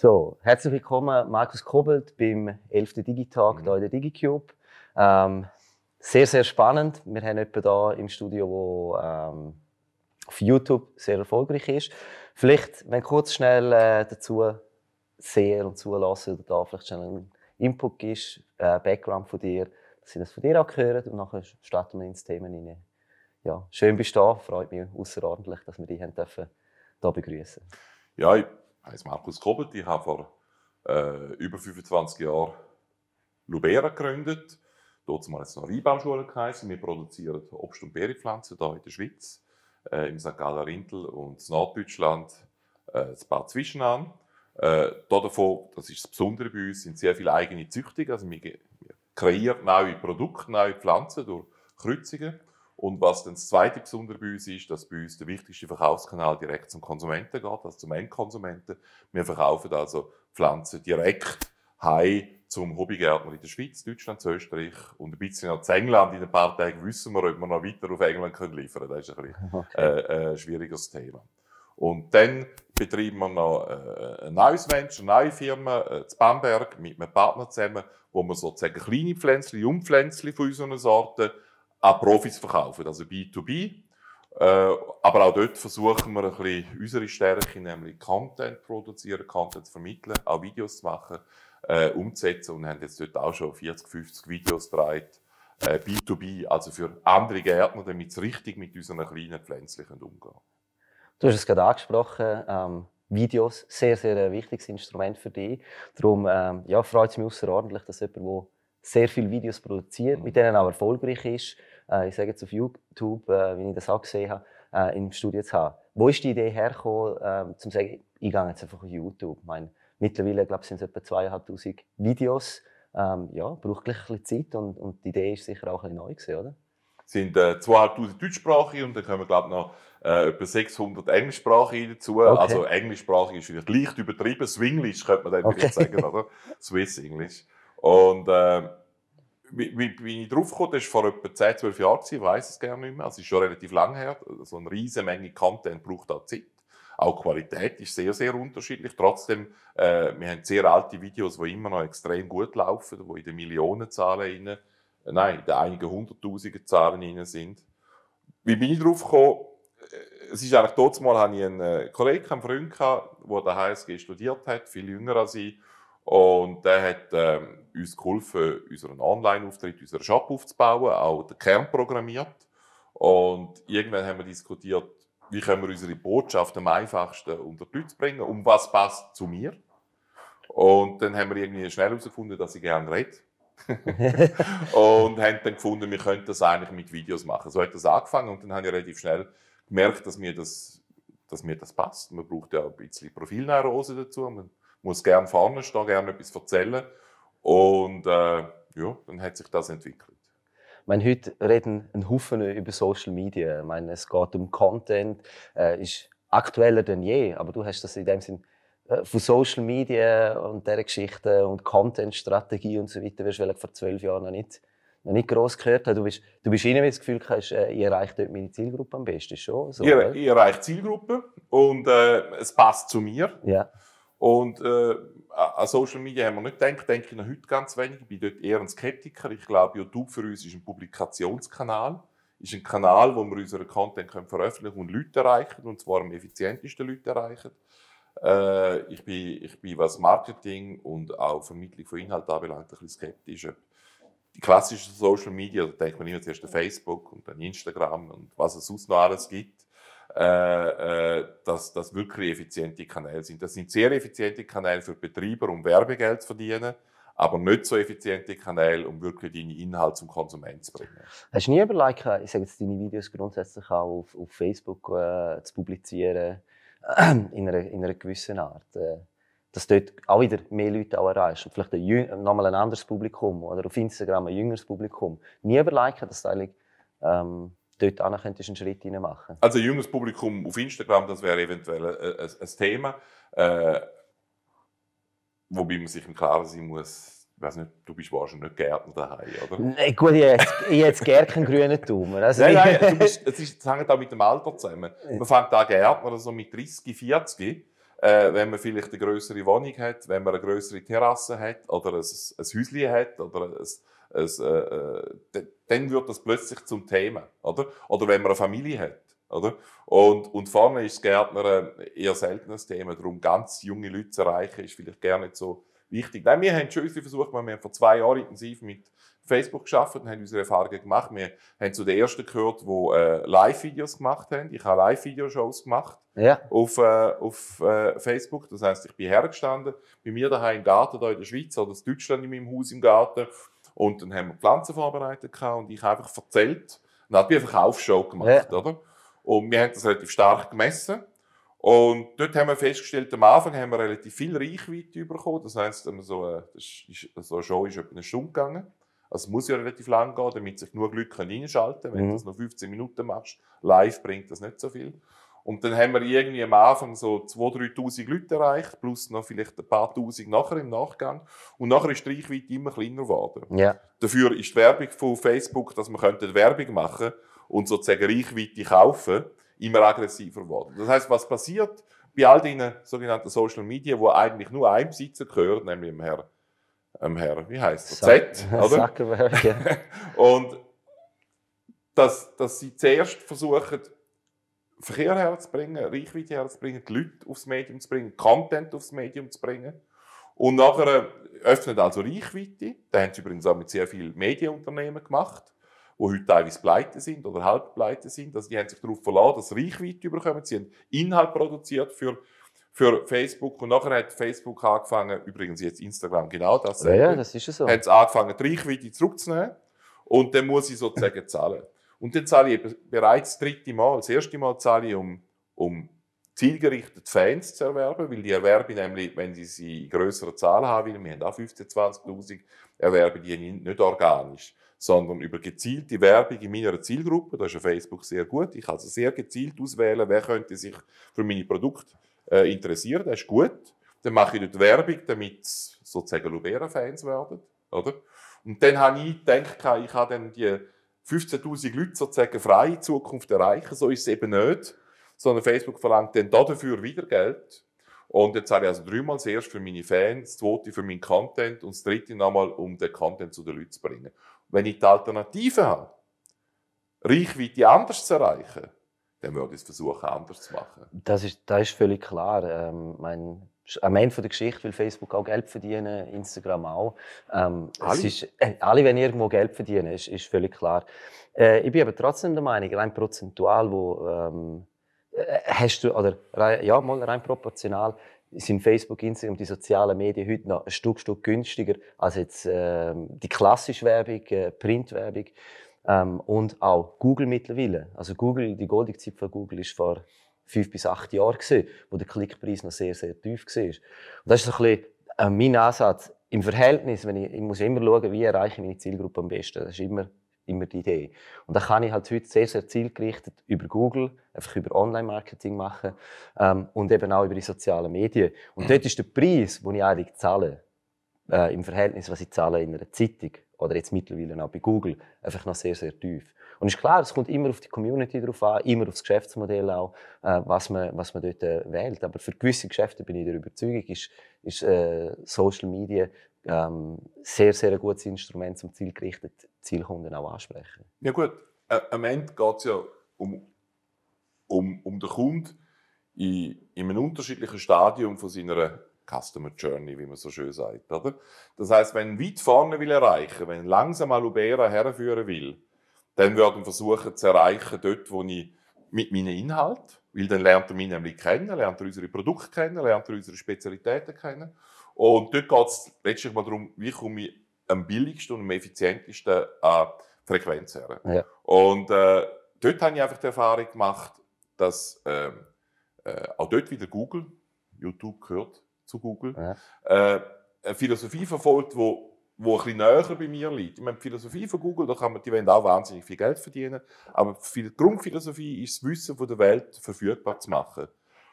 So, herzlich willkommen, Markus Kobelt beim 11. Digitag hier mhm. in der DigiCube. Ähm, sehr, sehr spannend. Wir haben jemanden hier im Studio, der ähm, auf YouTube sehr erfolgreich ist. Vielleicht, wenn kurz schnell äh, dazu sehr und zulassen oder da vielleicht schon einen Input ist, äh, Background von dir, dass sie das von dir auch hören und nachher starten wir ins Thema hinein ja, schön bist du da. Freut mich außerordentlich, dass wir dich dürfen, hier begrüßen Ja, ich heiße Markus Kobelt. Ich habe vor äh, über 25 Jahren Lubera gegründet. Dort mal jetzt noch Weinbaumschule geheißen. Wir produzieren Obst- und Beerepflanzen hier in der Schweiz, äh, im St. Galler Rintel und in Norddeutschland, äh, das Bad Zwischenahn. Äh, davon, das ist das Besondere bei uns, sind sehr viele eigene Züchtungen. Also wir, wir kreieren neue Produkte, neue Pflanzen durch Kreuzungen. Und was dann das zweite Besondere bei uns ist, dass bei uns der wichtigste Verkaufskanal direkt zum Konsumenten geht, also zum Endkonsumenten. Wir verkaufen also Pflanzen direkt heim zum Hobbygärtner in der Schweiz, Deutschland, Österreich und ein bisschen noch zu England. In ein paar Tagen wissen wir, ob wir noch weiter auf England können liefern können. Das ist ein, bisschen, okay. äh, ein äh, schwieriges Thema. Und dann betreiben wir noch äh, ein neues Mensch, eine neue Firma äh, zu Bamberg mit einem Partner zusammen, wo wir sozusagen kleine Pflänzchen, Jungpflänzchen von unseren Sorten an Profis verkaufen, also B2B. Äh, aber auch dort versuchen wir ein bisschen unsere Stärke, nämlich Content produzieren, Content vermitteln, auch Videos zu machen, äh, umzusetzen und haben jetzt dort auch schon 40, 50 Videos gedreht, B2B, äh, also für andere Gärtner, damit sie richtig mit unseren kleinen Pflänzchen umgehen können. Du hast es gerade angesprochen, ähm, Videos, sehr, sehr ein äh, wichtiges Instrument für dich. Darum ähm, ja, freut es mich außerordentlich, dass jemand, der sehr viele Videos produziert, mhm. mit denen auch erfolgreich ist, äh, ich sage jetzt auf YouTube, äh, wie ich das auch gesehen habe, äh, im Studio zu haben. Wo ist die Idee hergekommen, äh, zu sagen, ich gehe jetzt einfach auf YouTube? Ich meine, mittlerweile glaube ich, sind es etwa 2'500 Videos. Ähm, ja, braucht gleich ein bisschen Zeit und, und die Idee ist sicher auch ein bisschen neu gewesen, oder? Es sind äh, 2'500 deutschsprachige und dann kommen glaube ich noch äh, etwa 600 englischsprachige dazu. Okay. Also Englischsprachige ist vielleicht leicht übertrieben. Swinglish könnte man dann okay. vielleicht sagen, oder? Swiss English. Und äh, wie, wie, wie ich draufgekommen bin, das war vor etwa 10, 12 Jahren, ich weiß es gerne nicht mehr, es also, ist schon relativ lang her, so eine riesige Menge Content braucht auch Zeit. Auch die Qualität ist sehr, sehr unterschiedlich. Trotzdem, äh, wir haben sehr alte Videos, die immer noch extrem gut laufen, die in den Millionenzahlen, rein, äh, nein, in den einigen hunderttausenden Zahlen rein sind. Wie bin ich drauf gekommen? Äh, es ist eigentlich dort mal, hatte ich einen äh, Kollegen, einen Freund, gehabt, der an der HSG studiert hat, viel jünger als ich. Und der hat ähm, uns geholfen, unseren Online-Auftritt, unseren Shop aufzubauen, auch den Kern programmiert. Und irgendwann haben wir diskutiert, wie können wir unsere Botschaft am einfachsten unter die Leute bringen, um was passt zu mir. Und dann haben wir irgendwie schnell herausgefunden, dass ich gerne rede. und haben dann gefunden, wir könnten das eigentlich mit Videos machen. So hat das angefangen und dann habe ich relativ schnell gemerkt, dass mir das, dass mir das passt. Man braucht ja ein bisschen Profilneurose dazu. Man muss gerne vorne stehen, gerne etwas erzählen. Und äh, ja, dann hat sich das entwickelt. meine, heute reden ein Haufen über Social Media. meine, es geht um Content, äh, ist aktueller denn je. Aber du hast das in dem Sinn äh, von Social Media und dieser Geschichte und Content-Strategie und so weiter, wirst du vor zwölf Jahren noch nicht, noch nicht gross gehört haben. Du bist, du bist irgendwie das Gefühl, hast, äh, ich erreiche dort meine Zielgruppe am besten schon. So, ich, ich erreiche Zielgruppe und äh, es passt zu mir. Ja. Und äh, an Social Media haben wir nicht gedacht, denke ich noch heute ganz wenig. Ich bin dort eher ein Skeptiker. Ich glaube, YouTube für uns ist ein Publikationskanal. Ist ein Kanal, wo wir unseren Content können veröffentlichen und Leute erreichen, und zwar am effizientesten Leute erreichen. Äh, ich, bin, ich bin, was Marketing und auch Vermittlung von Inhalten anbelangt, ein bisschen skeptisch. Die klassischen Social Media, da denkt man immer zuerst an Facebook und dann Instagram und was es sonst noch alles gibt. Äh, äh, dass das wirklich effiziente Kanäle sind. Das sind sehr effiziente Kanäle für Betreiber, um Werbegeld zu verdienen, aber nicht so effiziente Kanäle, um wirklich deine Inhalte zum Konsument zu bringen. Hast du nie überlegt, äh, ich sage jetzt, deine Videos grundsätzlich auch auf, auf Facebook äh, zu publizieren, in, einer, in, einer, gewissen Art? dass dort auch wieder mehr Leute auch erreichst. Und vielleicht nochmal ein anderes Publikum oder auf Instagram ein jüngeres Publikum. Nie überlegen, dass du eigentlich ähm, dort könntest du einen Schritt hinein machen. Also junges Publikum auf Instagram, das wäre eventuell ein, äh, äh, ein, Thema, äh, wobei man sich im Klaren sein muss, weiß nicht, du bist wahrscheinlich nicht Gärtner daheim, oder? Nein, gut, ich hätte jetzt keinen grünen Daumen. Also nein, nein, es, es hängt auch mit dem Alter zusammen. Man fängt an Gärtner so mit 30, 40, äh, wenn man vielleicht eine größere Wohnung hat, wenn man eine größere Terrasse hat oder ein, ein Häuschen hat oder ein, es, äh, äh dann wird das plötzlich zum Thema. Oder, oder wenn man eine Familie hat. Oder? Und, und vorne ist das Gärtner ein äh, eher seltenes Thema. Darum ganz junge Leute zu erreichen, ist vielleicht gar nicht so wichtig. Nein, wir haben schon unsere Versuche gemacht. Wir haben vor zwei Jahren intensiv mit Facebook geschafft und haben unsere Erfahrungen gemacht. Wir haben zu den ersten gehört, die äh, Live-Videos gemacht haben. Ich habe Live-Video-Shows gemacht ja. auf, äh, auf äh, Facebook. Das heisst, ich bin hergestanden, bei mir daheim im Garten hier in der Schweiz oder in Deutschland in meinem Haus im Garten und dann haben wir Pflanzen vorbereitet und ich habe einfach erzählt. Und dann hat eine Verkaufsshow gemacht, ja. oder? Und wir haben das relativ stark gemessen. Und dort haben wir festgestellt, am Anfang haben wir relativ viel Reichweite bekommen. Das heisst, so eine, äh, so eine Show ist etwa eine Stunde gegangen. Also es muss ja relativ lang gehen, damit sich nur Leute einschalten können. Wenn mhm. du das noch 15 Minuten machst, live bringt das nicht so viel. Und dann haben wir irgendwie am Anfang so 2.000, 3.000 Leute erreicht, plus noch vielleicht ein paar Tausend nachher im Nachgang. Und nachher ist die Reichweite immer kleiner geworden. Ja. Dafür ist die Werbung von Facebook, dass man könnte Werbung machen und sozusagen Reichweite kaufen, immer aggressiver geworden. Das heißt, was passiert bei all diesen sogenannten Social Media, wo eigentlich nur ein Besitzer gehört, nämlich dem Herr, dem Herr wie heißt er? Z, oder? Zuckerberg, ja. und dass, dass sie zuerst versuchen, Verkehr herzubringen, Reichweite herzubringen, die Leute aufs Medium zu bringen, Content aufs Medium zu bringen. Und nachher äh, öffnet also Reichweite. Da haben sie übrigens auch mit sehr vielen Medienunternehmen gemacht, die heute teilweise pleite sind oder halb pleite sind. Also die haben sich darauf verlassen, dass Reichweite überkommen. Sie haben Inhalt produziert für, für Facebook und nachher hat Facebook angefangen, übrigens jetzt Instagram genau das. Ja, ja das ist so. Haben sie angefangen, die Reichweite zurückzunehmen und dann muss sie sozusagen zahlen. Und dann zahle ich bereits das dritte Mal, das erste Mal zahle ich, um, um zielgerichtet Fans zu erwerben, weil die Erwerbe nämlich, wenn sie sie in grösserer Zahl haben will, wir haben auch 15.000, 20.000, Erwerbe, die nicht organisch, sondern über gezielte Werbung in meiner Zielgruppe, da ist Facebook sehr gut, ich kann also sehr gezielt auswählen, wer könnte sich für meine Produkte äh, interessieren, das ist gut. Dann mache ich dort Werbung, damit es sozusagen Lubera-Fans werden, oder? Und dann habe ich gedacht, ich habe dann die 15.000 Leute sozusagen freie Zukunft erreichen. So ist es eben nicht. Sondern Facebook verlangt dann dafür wieder Geld. Und jetzt zahle ich also dreimal das erste für meine Fans, das zweite für meinen Content und das dritte nochmal, um den Content zu den Leuten zu bringen. Wenn ich die Alternative habe, Reichweite anders zu erreichen, dann würde ich es versuchen, anders zu machen. Das ist, das ist völlig klar. Ähm, mein am Ende der Geschichte will Facebook auch Geld verdienen, Instagram auch. Ähm, alle? Ist, äh, alle, wenn irgendwo Geld verdienen, ist, ist völlig klar. Äh, ich bin aber trotzdem der Meinung, rein prozentual, wo ähm, äh, hast du, oder ja, mal rein proportional, sind Facebook, Instagram, die sozialen Medien heute noch ein Stück, Stück günstiger als jetzt äh, die klassische Werbung, äh, Printwerbung ähm, und auch Google mittlerweile. Also Google, die Goldigzeit von Google ist vor fünf bis acht Jahren, gewesen, wo der Klickpreis noch sehr, sehr tief war. Und das ist so ein bisschen äh, mein Ansatz. Im Verhältnis, wenn ich, ich muss immer schauen, wie erreiche ich meine Zielgruppe am besten. Das ist immer, immer die Idee. Und da kann ich halt heute sehr, sehr zielgerichtet über Google, einfach über Online-Marketing machen ähm, und eben auch über die sozialen Medien. Und dort ist der Preis, den ich eigentlich zahle, äh, im Verhältnis, was ich zahle in einer Zeitung oder jetzt mittlerweile auch bei Google, einfach noch sehr, sehr tief. Und ist klar, es kommt immer auf die Community drauf an, immer auf das Geschäftsmodell auch, äh, was, man, was man dort äh, wählt. Aber für gewisse Geschäfte bin ich der Überzeugung, ist, ist äh, Social Media ähm, sehr, sehr ein gutes Instrument, um zielgerichtet Zielkunden auch ansprechen. Ja gut, Ä am Ende geht es ja um, um, um den Kunden in, in einem unterschiedlichen Stadium von seiner Customer Journey, wie man so schön sagt. Oder? Das heißt, wenn weit vorne will erreichen, wenn langsam Alubera herführen will, dann würden versuchen zu erreichen, dort, wo ich mit meinen Inhalt, weil dann lernt er mich nämlich kennen, lernt er unsere Produkte kennen, lernt er unsere Spezialitäten kennen. Und dort geht es letztlich mal darum, wie komme ich am billigsten und am effizientesten an Frequenz her. Ja. Und äh, dort habe ich einfach die Erfahrung gemacht, dass äh, äh, auch dort wieder Google, YouTube gehört zu Google, ja. Äh, eine Philosophie verfolgt, die wo ein bisschen näher bei mir liegt. Ich meine, die Philosophie von Google, da kann man, die wollen auch wahnsinnig viel Geld verdienen, aber die Grundphilosophie ist, das Wissen von der Welt verfügbar zu machen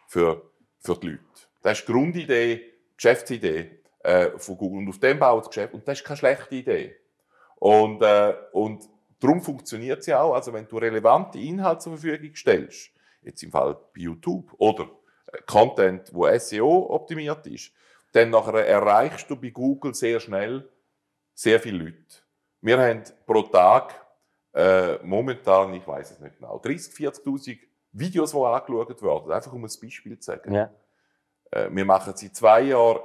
für, für die Leute. Das ist die Grundidee, die Geschäftsidee äh, von Google und auf dem baut das Geschäft und das ist keine schlechte Idee. Und, äh, und darum funktioniert sie auch, also wenn du relevante Inhalte zur Verfügung stellst, jetzt im Fall bei YouTube oder äh, Content, wo SEO optimiert ist, dann nachher erreichst du bei Google sehr schnell sehr viele Leute. Wir haben pro Tag äh, momentan, ich weiß es nicht genau, 30, 40.000 Videos, die angeschaut werden, einfach um ein Beispiel zu sagen. Ja. Äh, wir machen seit zwei Jahren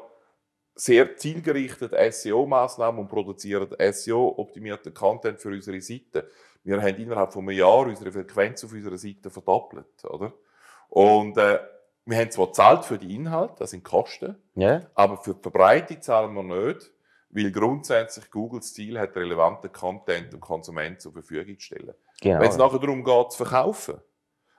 sehr zielgerichtet SEO-Maßnahmen und produzieren SEO-optimierten Content für unsere Seite. Wir haben innerhalb von einem Jahr unsere Frequenz auf unserer Seite verdoppelt, oder? Und äh, wir haben zwar zahlt für die Inhalte, das sind Kosten, ja. aber für die Verbreitung zahlen wir nicht. Weil grundsätzlich Googles Ziel hat, relevanten Content dem Konsument zur Verfügung zu stellen. Genau. Wenn es nachher darum geht, zu verkaufen,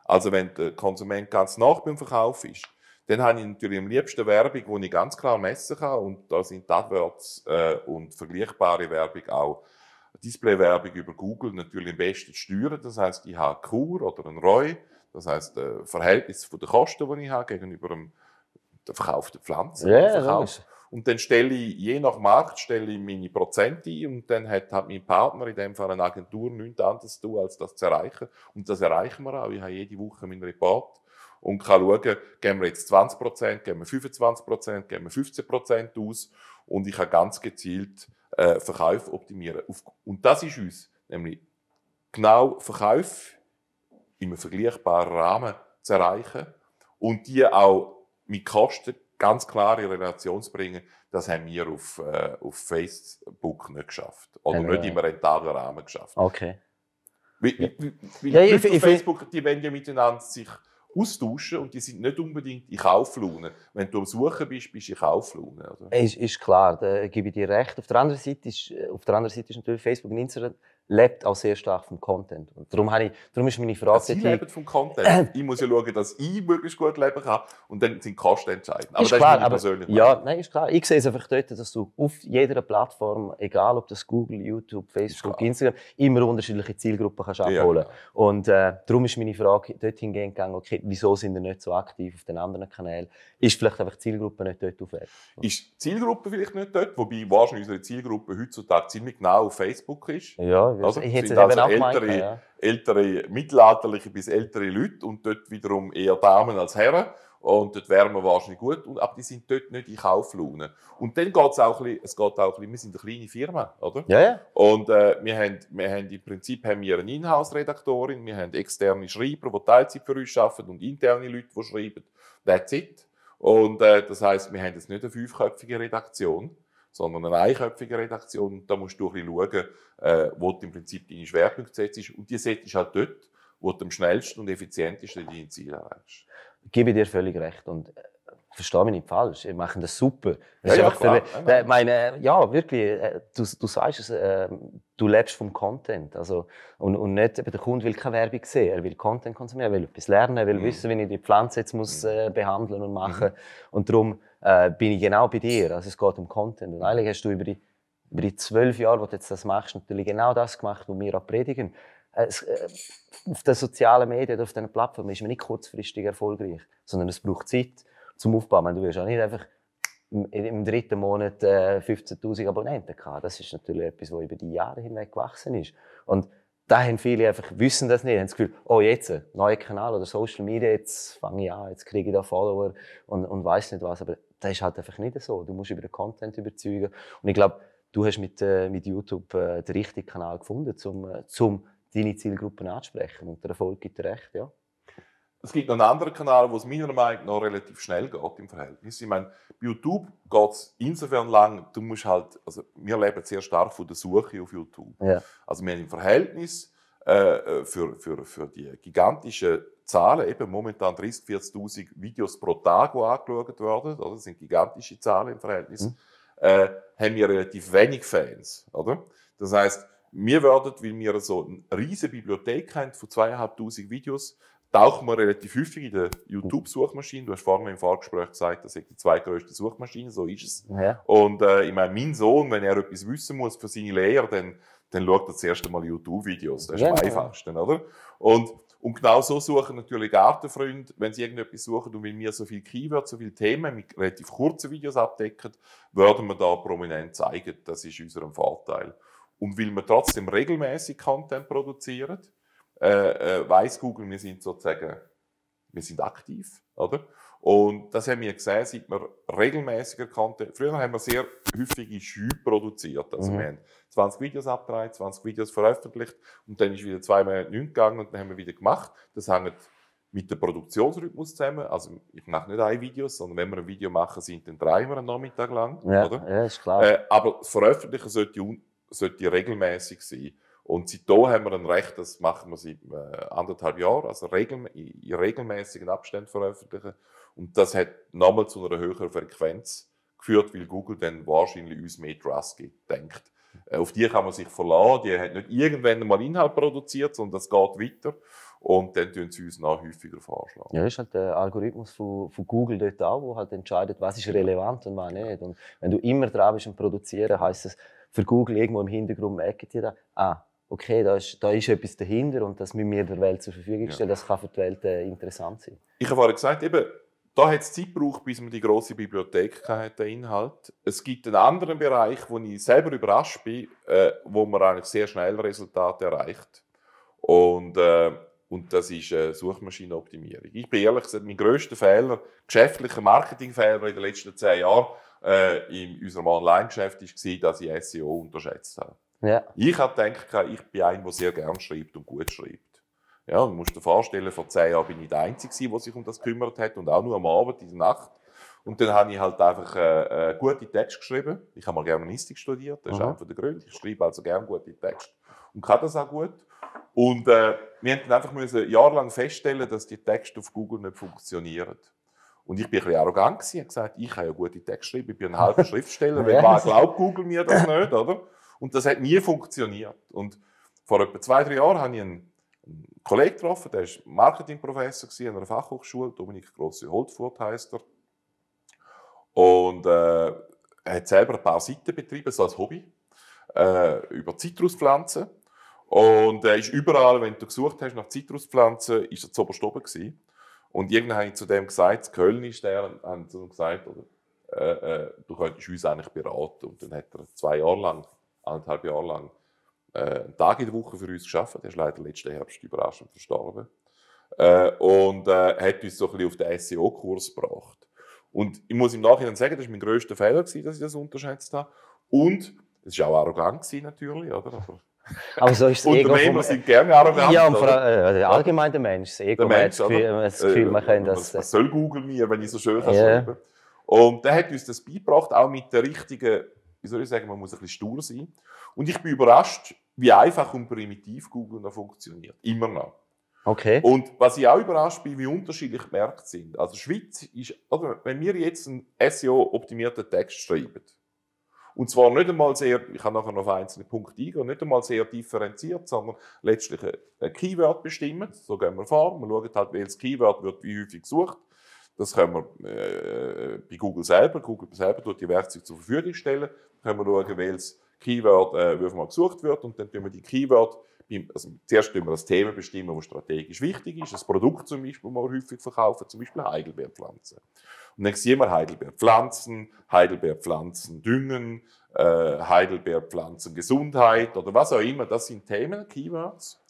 also wenn der Konsument ganz nach beim Verkauf ist, dann habe ich natürlich am liebsten Werbung, wo ich ganz klar messen kann. Und da sind AdWords äh, und vergleichbare Werbung auch Displaywerbung über Google natürlich am besten zu steuern. Das heißt, ich habe Kur oder ein ROI. Das heißt, äh, Verhältnis der Kosten, die ich habe gegenüber dem der verkauften Pflanze. Ja, yeah, und dann stelle ich, je nach Markt, stelle ich meine Prozente ein und dann hat, hat mein Partner, in dem Fall eine Agentur, nichts anderes zu tun, als das zu erreichen. Und das erreichen wir auch. Ich habe jede Woche meinen Report und kann schauen, geben wir jetzt 20 Prozent, geben wir 25 Prozent, geben wir 15 Prozent aus und ich kann ganz gezielt äh, Verkauf optimieren. und das ist uns, nämlich genau Verkauf in einem vergleichbaren Rahmen zu erreichen und die auch mit Kosten ganz klar in Relation zu bringen, das haben wir auf, äh, auf Facebook nicht geschafft. Oder ja, äh, nicht ja. im rentablen Rahmen geschafft. Okay. Weil, ja. weil, ja, ich, ich, Facebook, die wollen ja miteinander sich austauschen und die sind nicht unbedingt in Kauflaune. Wenn du am Suchen bist, bist du in Kauflaune. Oder? Ist, ist klar, da gebe ich dir recht. Auf der anderen Seite ist, äh, auf der anderen Seite ist natürlich Facebook ein lebt auch sehr stark vom Content. Und darum, habe ich, darum ist meine Frage... Also, sie lebt vom Content. ich muss ja schauen, dass ich möglichst gut leben kann und dann sind Kosten entscheidend. Aber ist das klar, ist meine persönliche aber, Ja, nein, ist klar. Ich sehe es einfach dort, dass du auf jeder Plattform, egal ob das Google, YouTube, Facebook, Instagram, immer unterschiedliche Zielgruppen kannst abholen ja, genau. Und äh, darum ist meine Frage dort hingehend gegangen, okay, wieso sind wir nicht so aktiv auf den anderen Kanälen? Ist vielleicht einfach die Zielgruppe nicht dort auf App? Ist die Zielgruppe vielleicht nicht dort? Wobei wahrscheinlich unsere Zielgruppe heutzutage ziemlich genau auf Facebook ist. Ja, wirst. Also, ich hätte es also auch ältere, ja. ältere, mittelalterliche bis ältere Leute und dort wiederum eher Damen als Herren. Und dort wären wir wahrscheinlich gut, und, aber die sind dort nicht in Kauflaune. Und dann geht es auch ein bisschen, es auch ein bisschen, wir sind eine kleine Firma, oder? Ja, ja. Und äh, wir, haben, wir haben im Prinzip haben wir eine Inhouse-Redaktorin, wir haben externe Schreiber, die Teilzeit für uns arbeiten und interne Leute, die schreiben. That's it. Und äh, das heißt, wir haben jetzt nicht eine fünfköpfige Redaktion, sondern eine einköpfige Redaktion. Und Da musst du ein bisschen schauen, äh, wo du im Prinzip deine Schwerpunkte setzt. Und die setzt halt dort, wo du am schnellsten und effizientesten deine Ziele erreichst. Ich gebe dir völlig recht. Und äh, verstehe mich nicht falsch, wir machen das super. Das ja, ist ja, meine, äh, ja, wirklich, äh, du, du sagst es, äh, du lebst vom Content. Also, und, und nicht, der Kunde will keine Werbung sehen, er will Content konsumieren, er will etwas lernen, er will mhm. wissen, wie ich die Pflanze jetzt muss, mhm. äh, behandeln und mhm. machen mhm. Und darum äh, bin ich genau bei dir. Also es geht um Content. Und eigentlich hast du über die, über die zwölf Jahre, wo du jetzt das machst, natürlich genau das gemacht, was wir auch predigen. Äh, äh auf den sozialen Medien, auf diesen Plattformen ist man nicht kurzfristig erfolgreich, sondern es braucht Zeit zum Aufbauen. Meine, du wirst auch nicht einfach im dritten Monat äh, 15.000 Abonnenten gehabt. Das ist natürlich etwas, was über die Jahre hinweg gewachsen ist. Und da haben viele einfach, wissen das nicht, haben das Gefühl, oh jetzt, äh, neuer Kanal oder Social Media, jetzt fange ich an, jetzt kriege ich da Follower und, und weiß nicht was. Aber das ist halt einfach nicht so. Du musst über den Content überzeugen. Und ich glaube, du hast mit, äh, mit YouTube äh, den richtigen Kanal gefunden, um äh, deine Zielgruppen anzusprechen. Und der Erfolg gibt dir recht, ja. Es gibt noch einen anderen Kanal, wo es meiner Meinung nach relativ schnell geht im Verhältnis. Ich meine, bei YouTube geht es insofern lang, du musst halt, also wir leben sehr stark von der Suche auf YouTube. Ja. Also wir haben im Verhältnis äh, äh für, für, für die gigantischen Zahlen, eben momentan 30, 40.000 Videos pro Tag, die angeschaut werden, oder? das sind gigantische Zahlen im Verhältnis, mhm. äh, haben wir relativ wenig Fans. Oder? Das heißt, wir werden, weil wir so eine riesige Bibliothek haben von zweieinhalbtausend Videos, tauchen wir relativ häufig in der YouTube-Suchmaschine. Du hast vorhin im Vorgespräch gesagt, das ist die zweitgrößte Suchmaschine, so ist es. Ja. Und äh, ich meine, mein Sohn, wenn er etwas wissen muss für seine Lehre, dann, dann schaut er das erste Mal YouTube-Videos. Das ist ja, am einfachsten, oder? Und und genau so suchen natürlich Gartenfreunde, wenn sie irgendetwas suchen und wenn wir so viele Keywords, so viele Themen mit relativ kurzen Videos abdecken, werden wir da prominent zeigen. Das ist unser Vorteil. Und weil wir trotzdem regelmäßig Content produzieren, äh, äh, weiß Google, wir sind sozusagen, wir sind aktiv, oder? Und das haben wir gesehen, seit wir regelmäßig erkannt Früher haben wir sehr häufige Schübe produziert. Also mhm. wir haben 20 Videos abgedreht, 20 Videos veröffentlicht und dann ist wieder zwei Monate nichts gegangen und dann haben wir wieder gemacht. Das hängt mit dem Produktionsrhythmus zusammen. Also ich mache nicht ein Video, sondern wenn wir ein Video machen, sind dann drei immer einen Nachmittag lang. Ja, oder? ja ist klar. Äh, aber das Veröffentlichen sollte, sollte regelmäßig sein. Und seitdem haben wir ein Recht, das machen wir seit äh, anderthalb Jahren, also regel, in regelmäßigen Abständen veröffentlichen. Und das hat nochmal zu einer höheren Frequenz geführt, weil Google dann wahrscheinlich uns mehr Trust gibt, denkt. Äh, auf die kann man sich verlassen. Die hat nicht irgendwann mal Inhalt produziert, sondern das geht weiter. Und dann tun sie uns noch häufiger vorschlagen. Ja, das ist halt der Algorithmus von, von Google dort auch, der halt entscheidet, was ist relevant und was nicht. Und wenn du immer dran bist und produzieren, heisst das, für Google irgendwo im Hintergrund merken die da, ah, okay, da ist, da ist etwas dahinter und das mit mir der Welt zur Verfügung stellen, ja. das kann für die Welt äh, interessant sein. Ich habe vorhin gesagt, eben, da hat es Zeit gebraucht, bis man die große Bibliothek hatte, den Inhalt. Es gibt einen anderen Bereich, wo ich selber überrascht bin, äh, wo man eigentlich sehr schnell Resultate erreicht. Und, äh, und das ist äh, Suchmaschinenoptimierung. Ich bin ehrlich gesagt, mein größter Fehler, geschäftlicher Marketingfehler in den letzten zehn Jahren äh, in unserem Online-Geschäft war, dass ich SEO unterschätzt habe. Ja. Ich habe gedacht, ich bin einer, der sehr gerne schreibt und gut schreibt. Ja, du musst dir vorstellen, vor zehn Jahren bin ich der Einzige, der sich um das gekümmert hat und auch nur am Abend, in der Nacht. Und dann habe ich halt einfach äh, äh gute Texte geschrieben. Ich habe mal Germanistik studiert, das ist mhm. einer der Gründe. Ich schreibe also gerne gute Texte und kann das auch gut. Und äh, wir mussten einfach müssen jahrelang feststellen, dass die Texte auf Google nicht funktionieren. Und ich war ein bisschen arrogant gewesen, habe gesagt, ich habe ja gute Texte geschrieben, ich bin ein halber Schriftsteller, wenn man glaubt Google mir das nicht, oder? Und das hat nie funktioniert. Und vor etwa zwei, drei Jahren habe ich einen Kollege getroffen, der war Marketingprofessor an einer Fachhochschule, Dominik Grosse-Holtfurt heisst er. Und äh, er hat selber ein paar Seiten betrieben, so als Hobby, äh, über Zitruspflanzen. Und er äh, ist überall, wenn du gesucht hast nach Zitruspflanzen, ist er zu oben gewesen. Und irgendwann habe ich zu dem gesagt, in Köln ist der, haben zu ihm gesagt, oder, äh, äh, du könntest uns eigentlich beraten. Und dann hat er zwei Jahre lang, anderthalb Jahre lang, äh, Tag in der Woche für uns geschafft. Er ist leider letzten Herbst überraschend verstorben. Äh, und äh, hat uns so ein bisschen auf den SEO-Kurs gebracht. Und ich muss im Nachhinein sagen, das war mein grösster Fehler, gewesen, dass ich das unterschätzt habe. Und es war auch arrogant gewesen, natürlich, oder? Aber so ist das Ego Unternehmer sind gerne arrogant. Ja, und vor allem äh, also der allgemeine Mensch. Das Ego Mensch, hat das Gefühl, das Gefühl man äh, kann das... Was soll Google mir, wenn ich so schön kann yeah. Und der hat uns das beigebracht, auch mit der richtigen wie soll ich sagen, man muss ein bisschen stur sein. Und ich bin überrascht, wie einfach und primitiv Google noch funktioniert. Immer noch. Okay. Und was ich auch überrascht bin, wie unterschiedlich die Märkte sind. Also Schweiz ist, oder wenn wir jetzt einen SEO-optimierten Text schreiben, und zwar nicht einmal sehr, ich kann nachher noch auf einzelne Punkte eingehen, nicht einmal sehr differenziert, sondern letztlich ein Keyword bestimmen. So gehen wir vor. Wir schauen halt, welches Keyword wird wie häufig gesucht. Das können wir äh, bei Google selber. Google selber tut die Werkzeuge zur Verfügung stellen können wir schauen, welches Keyword äh, mal gesucht wird und dann tun wir die Keyword, also zuerst tun wir das Thema bestimmen, das strategisch wichtig ist, das Produkt zum Beispiel, das wir häufig verkaufen, zum Beispiel Heidelbeerpflanzen. Und dann sehen wir Heidelbeerpflanzen, Heidelbeerpflanzen düngen, äh, Heidelbeerpflanzen Gesundheit oder was auch immer, das sind Themen, Keywords.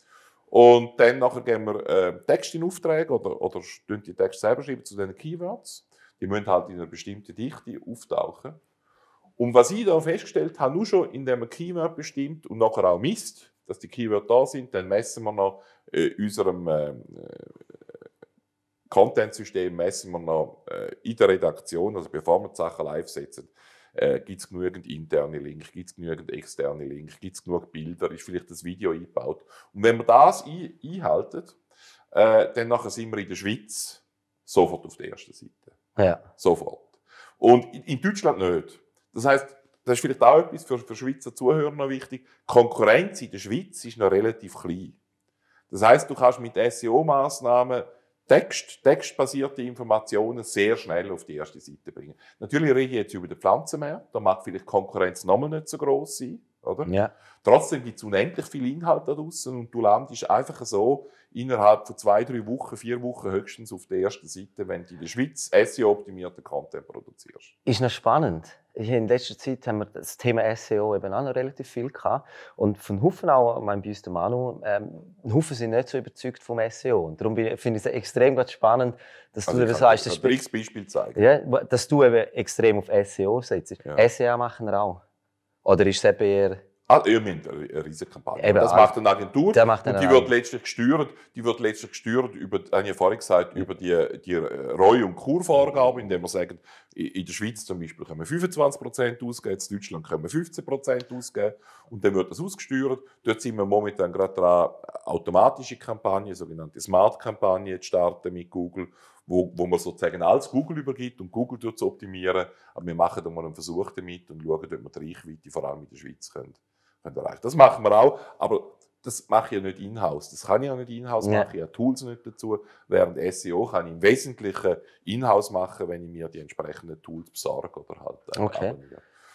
Und dann nachher geben wir äh, Text in Aufträge oder, oder die Texte selber schreiben zu diesen Keywords. Die müssen halt in einer bestimmten Dichte auftauchen. Und was ich da festgestellt habe, nur schon in dem Keyword bestimmt und nachher auch misst, dass die Keywords da sind, dann messen wir noch äh, unserem ähm, äh, Content-System, messen wir noch äh, in der Redaktion, also bevor wir die Sachen live setzen, äh, gibt es genügend interne Links, gibt es genügend externe Links, gibt es genug Bilder, ist vielleicht das Video eingebaut. Und wenn wir das ein einhalten, äh, dann nachher sind wir in der Schweiz sofort auf der ersten Seite. Ja. Sofort. Und in, in Deutschland nicht. Das heißt, das ist vielleicht auch etwas für, für Schweizer Zuhörer noch wichtig. Die Konkurrenz in der Schweiz ist noch relativ klein. Das heißt, du kannst mit SEO-Maßnahmen Text, textbasierte Informationen sehr schnell auf die erste Seite bringen. Natürlich rede ich jetzt über den Pflanzenmarkt, da mag vielleicht Konkurrenz nochmal nicht so groß sein. Oder? Ja. Trotzdem gibt es unendlich viel Inhalt da draußen und du landest einfach so innerhalb von zwei, drei Wochen, vier Wochen höchstens auf der ersten Seite, wenn du in der Schweiz SEO-optimierten Content produzierst. Ist noch spannend. In letzter Zeit haben wir das Thema SEO eben auch noch relativ viel gehabt. Und von Haufen auch, mein bei uns der Manu, ähm, Haufen sind nicht so überzeugt vom SEO. Und darum finde ich es extrem spannend, dass also du das sagst. Ich ein Beispiel zeigen. Ja, dass du eben extrem auf SEO setzt. Ja. SEA machen wir auch. Oder ist es eben eher... Ah, ihr eine riesige das also macht eine Agentur. Der macht und die wird letztlich gesteuert, die wird letztlich gesteuert über, habe ich vorhin gesagt, über die, die äh, Reu- und Kurvorgabe, indem wir sagen, in der Schweiz zum Beispiel können wir 25 ausgeben, in Deutschland können wir 15 ausgeben. Und dann wird das ausgesteuert. Dort sind wir momentan gerade dran, automatische Kampagnen, sogenannte Smart-Kampagnen zu starten mit Google wo, wo man sozusagen alles Google übergibt und Google dort zu optimieren. Aber wir machen da mal einen Versuch damit und schauen, ob wir die Reichweite vor allem in der Schweiz können, können erreichen Das machen wir auch, aber das mache ich ja nicht in-house. Das kann ich ja nicht in-house ja. machen. Ich habe Tools nicht dazu. Während SEO kann ich im Wesentlichen in-house machen, wenn ich mir die entsprechenden Tools besorge oder halt. Äh, okay.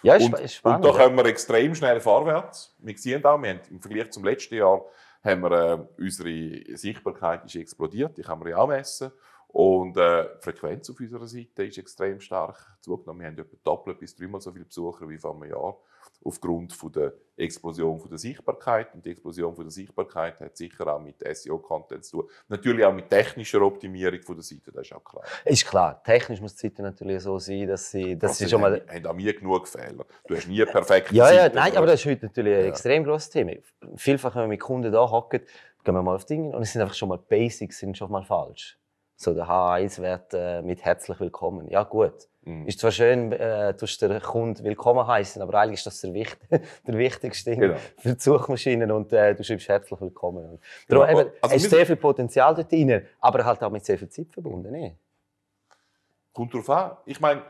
Ja, ist, und, ist spannend. Und da kommen wir extrem schnell vorwärts. Wir sehen auch, wir haben im Vergleich zum letzten Jahr haben wir, äh, unsere Sichtbarkeit ist explodiert. Die kann man ja auch messen. Und äh, die Frequenz auf unserer Seite ist extrem stark zugenommen. Wir haben etwa doppelt bis dreimal so viele Besucher wie vor einem Jahr aufgrund von der Explosion von der Sichtbarkeit. Und die Explosion von der Sichtbarkeit hat sicher auch mit SEO-Content zu tun. Natürlich auch mit technischer Optimierung von der Seite, das ist auch klar. Ist klar. Technisch muss die Seite natürlich so sein, dass sie... Dass sie also, schon mal... haben auch nie genug Fehler. Du hast nie perfekte ja, Seite. Ja, nein, aber das ist heute natürlich ein ja. extrem grosses Thema. Vielfach, wenn wir mit Kunden da hocken, gehen wir mal auf Dinge und es sind einfach schon mal Basics sind schon mal falsch so der H1-Wert äh, mit herzlich willkommen. Ja gut, mhm. ist zwar schön, äh, du den Kunden willkommen heißen, aber eigentlich ist das der, Wicht der wichtigste genau. für die Suchmaschinen und äh, du schreibst herzlich willkommen. Und genau. darum ja, eben, also ist sehr viel Potenzial dort drin, aber halt auch mit sehr viel Zeit verbunden. Nee. Eh? Kommt drauf an. Ich meine,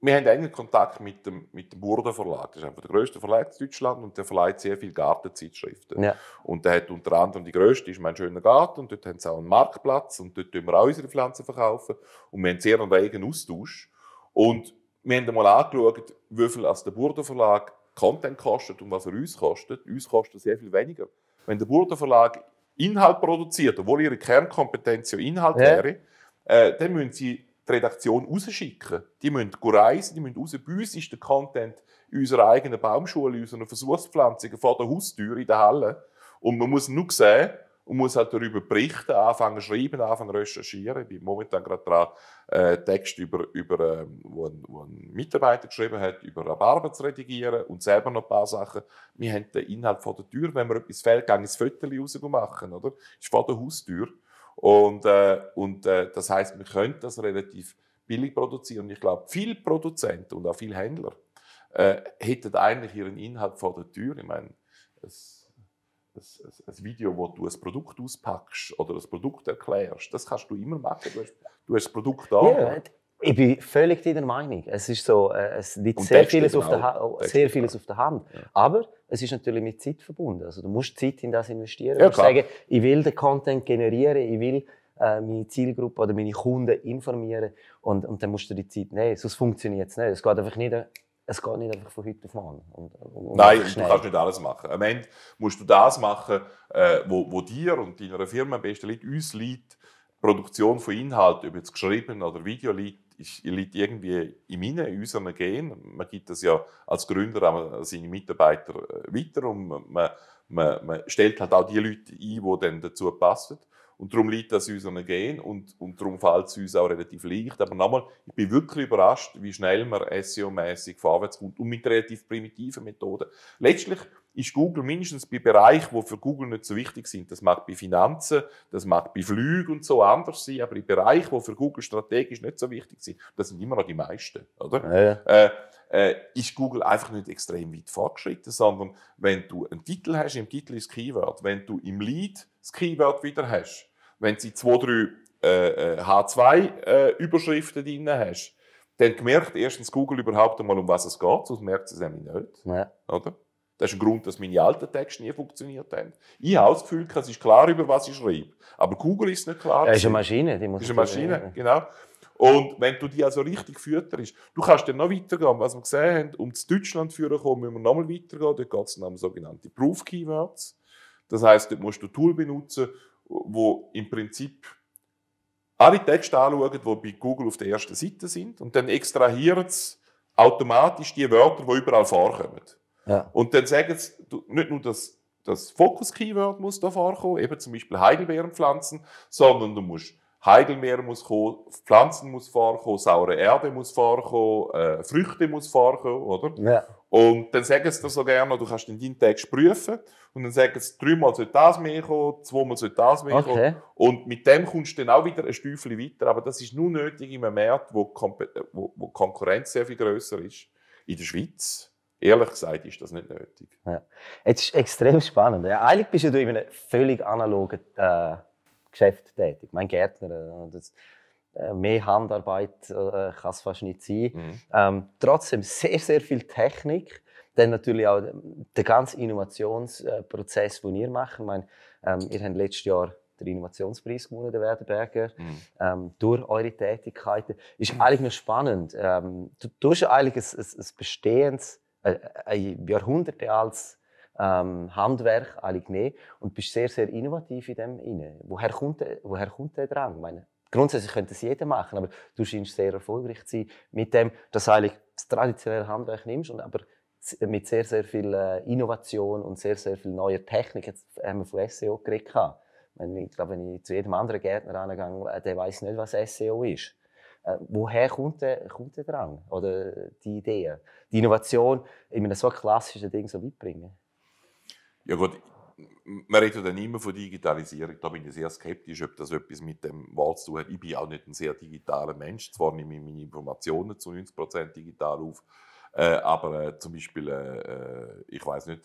wir haben engen Kontakt mit dem, mit dem Burden Verlag. Das ist einfach der größte Verlag in Deutschland und der verleiht sehr viele Gartenzeitschriften. Ja. Und der hat unter anderem die größte, ist mein schöner Garten und dort haben sie auch einen Marktplatz und dort können wir auch unsere Pflanzen verkaufen. Und wir haben sehr einen regen Austausch. Und wir haben einmal angeschaut, wie viel als der Burden Verlag Content kostet und was er uns kostet. Uns kostet er sehr viel weniger. Wenn der Burden Verlag Inhalt produziert, obwohl ihre Kernkompetenz ja Inhalt ja. wäre, äh, dann müssen sie die Redaktion rausschicken. Die müssen reisen, die müssen raus. Bei uns ist der Content unserer eigenen Baumschule, unserer Versuchspflanzung, vor der Haustür in der Halle. Und man muss nur sehen und muss halt darüber berichten, anfangen schreiben, anfangen recherchieren. Ich bin momentan gerade dran, äh, Text über, über ähm, wo, ein, wo ein Mitarbeiter geschrieben hat, über Rhabarber zu redigieren und selber noch ein paar Sachen. Wir haben den Inhalt vor der Tür. Wenn wir etwas fehlt, gehen wir das Fötterchen raus machen, oder? Ist vor der Haustür. Und, äh, und äh, das heißt, man könnte das relativ billig produzieren. Und ich glaube, viele Produzenten und auch viele Händler äh, hätten eigentlich ihren Inhalt vor der Tür. Ich meine, ein, Video, wo du ein Produkt auspackst oder ein Produkt erklärst, das kannst du immer machen. Du hast, du hast das Produkt da. ja. ich bin völlig deiner Meinung. Es ist so, äh, es liegt sehr vieles, auf der, sehr vieles auf der Hand. Ja. Aber es ist natürlich mit Zeit verbunden. Also du musst Zeit in das investieren. Ja, du musst sagen, ich will den Content generieren, ich will äh, meine Zielgruppe oder meine Kunden informieren und, und dann musst du die Zeit nehmen. Sonst funktioniert es nicht. Es geht einfach nicht es geht nicht einfach von heute auf morgen. Und, und Nein, du kannst nicht alles machen. Am Ende musst du das machen, äh, wo, wo dir und deiner Firma am besten liegt. Uns liegt Produktion von Inhalten, ob jetzt geschrieben oder Video liegt, ist, liegt irgendwie in meinen, in unseren Genen. Man gibt das ja als Gründer an seine Mitarbeiter äh, weiter und man, man, man, stellt halt auch die Leute ein, die dann dazu passen. Und darum liegt das in unseren Genen und, und darum fällt es uns auch relativ leicht. Aber nochmal, ich bin wirklich überrascht, wie schnell man seo mässig vorwärts kommt und mit relativ primitiven Methoden. Letztlich ist Google mindestens bei Bereichen, die für Google nicht so wichtig sind, das mag bei Finanzen, das mag bei Flügen und so anders sein, aber in Bereichen, die für Google strategisch nicht so wichtig sind, das sind immer noch die meisten, oder? Ja, Äh, äh, ist Google einfach nicht extrem weit fortgeschritten, sondern wenn du einen Titel hast, im Titel ist das Keyword, wenn du im Lead das Keyword wieder hast, wenn sie zwei, drei äh, H2-Überschriften äh, äh, drin hast, dann merkt erstens Google überhaupt einmal, um was es geht, sonst merkt es nämlich nicht. Ja. Oder? Das ist ein Grund, dass meine alten Texte nie funktioniert haben. Ich habe das Gefühl, es ist klar, über was ich schreibe. Aber Google ist nicht klar. Das ist eine Maschine. Die muss das ist eine Maschine, genau. Und wenn du die also richtig fütterst, du kannst dann noch weitergehen. Was wir gesehen haben, um zu Deutschland zu kommen, müssen wir nochmal weitergehen. Dort geht es um sogenannte Proof-Keywords. Das heißt, dort musst du Tool benutzen, wo im Prinzip alle Texte anschauen, die bei Google auf der ersten Seite sind. Und dann extrahiert es automatisch die Wörter, die überall vorkommen. Und dann sagen sie, nicht nur das, das Fokus-Keyword muss da vorkommen, eben zum Beispiel Heidelbeerenpflanzen, sondern du musst Heidelmeer muss kommen, Pflanzen muss vorkommen, saure Erde muss vorkommen, äh, Früchte muss vorkommen, oder? Ja. Und dann sagen sie dir so gerne, du kannst den deinen Text prüfen und dann sagen sie, dreimal sollte das mehr kommen, zweimal sollte das mehr okay. kommen. Und mit dem kommst du dann auch wieder ein Stüffel weiter. Aber das ist nur nötig in einem Markt, wo, wo, wo Konkurrenz sehr viel grösser ist. In der Schweiz ehrlich gesagt ist das nicht nötig. Ja. Jetzt ist extrem spannend. Ja, eigentlich bist du in einem völlig analogen äh, Geschäft tätig. Mein Gärtner, äh, das, äh, mehr Handarbeit äh, kann es fast nicht sein. Mhm. Ähm, trotzdem sehr, sehr viel Technik. Dann natürlich auch der ganze Innovationsprozess, äh, den ihr macht. Ich meine, ähm, ihr habt letztes Jahr den Innovationspreis gewonnen, der Werdenberger, mhm. ähm, durch eure Tätigkeiten. Ist eigentlich noch spannend. Ähm, du tust eigentlich ein, ein, ein bestehendes äh, ein Jahrhunderte altes ähm, Handwerk alle genommen und bist sehr, sehr innovativ in dem Woher kommt, woher kommt der Drang? Ich meine, grundsätzlich könnte es jeder machen, aber du scheinst sehr erfolgreich zu sein mit dem, dass du eigentlich das traditionelle Handwerk nimmst und aber mit sehr, sehr viel äh, Innovation und sehr, sehr viel neuer Technik. Jetzt haben wir von SEO geredet. Ich glaube, wenn ich zu jedem anderen Gärtner rangehe, der weiß nicht, was SEO ist. Äh, woher kommt der, kommt der Drang oder die Idee, die Innovation in einem so klassischen Ding so mitbringen? Ja gut, man redet ja dann immer von Digitalisierung, da bin ich sehr skeptisch, ob das etwas mit dem Wahl zu tun hat. Ich bin auch nicht ein sehr digitaler Mensch, zwar nehme ich meine Informationen zu 90% digital auf, äh, aber äh, zum Beispiel, äh, äh ich weiß nicht,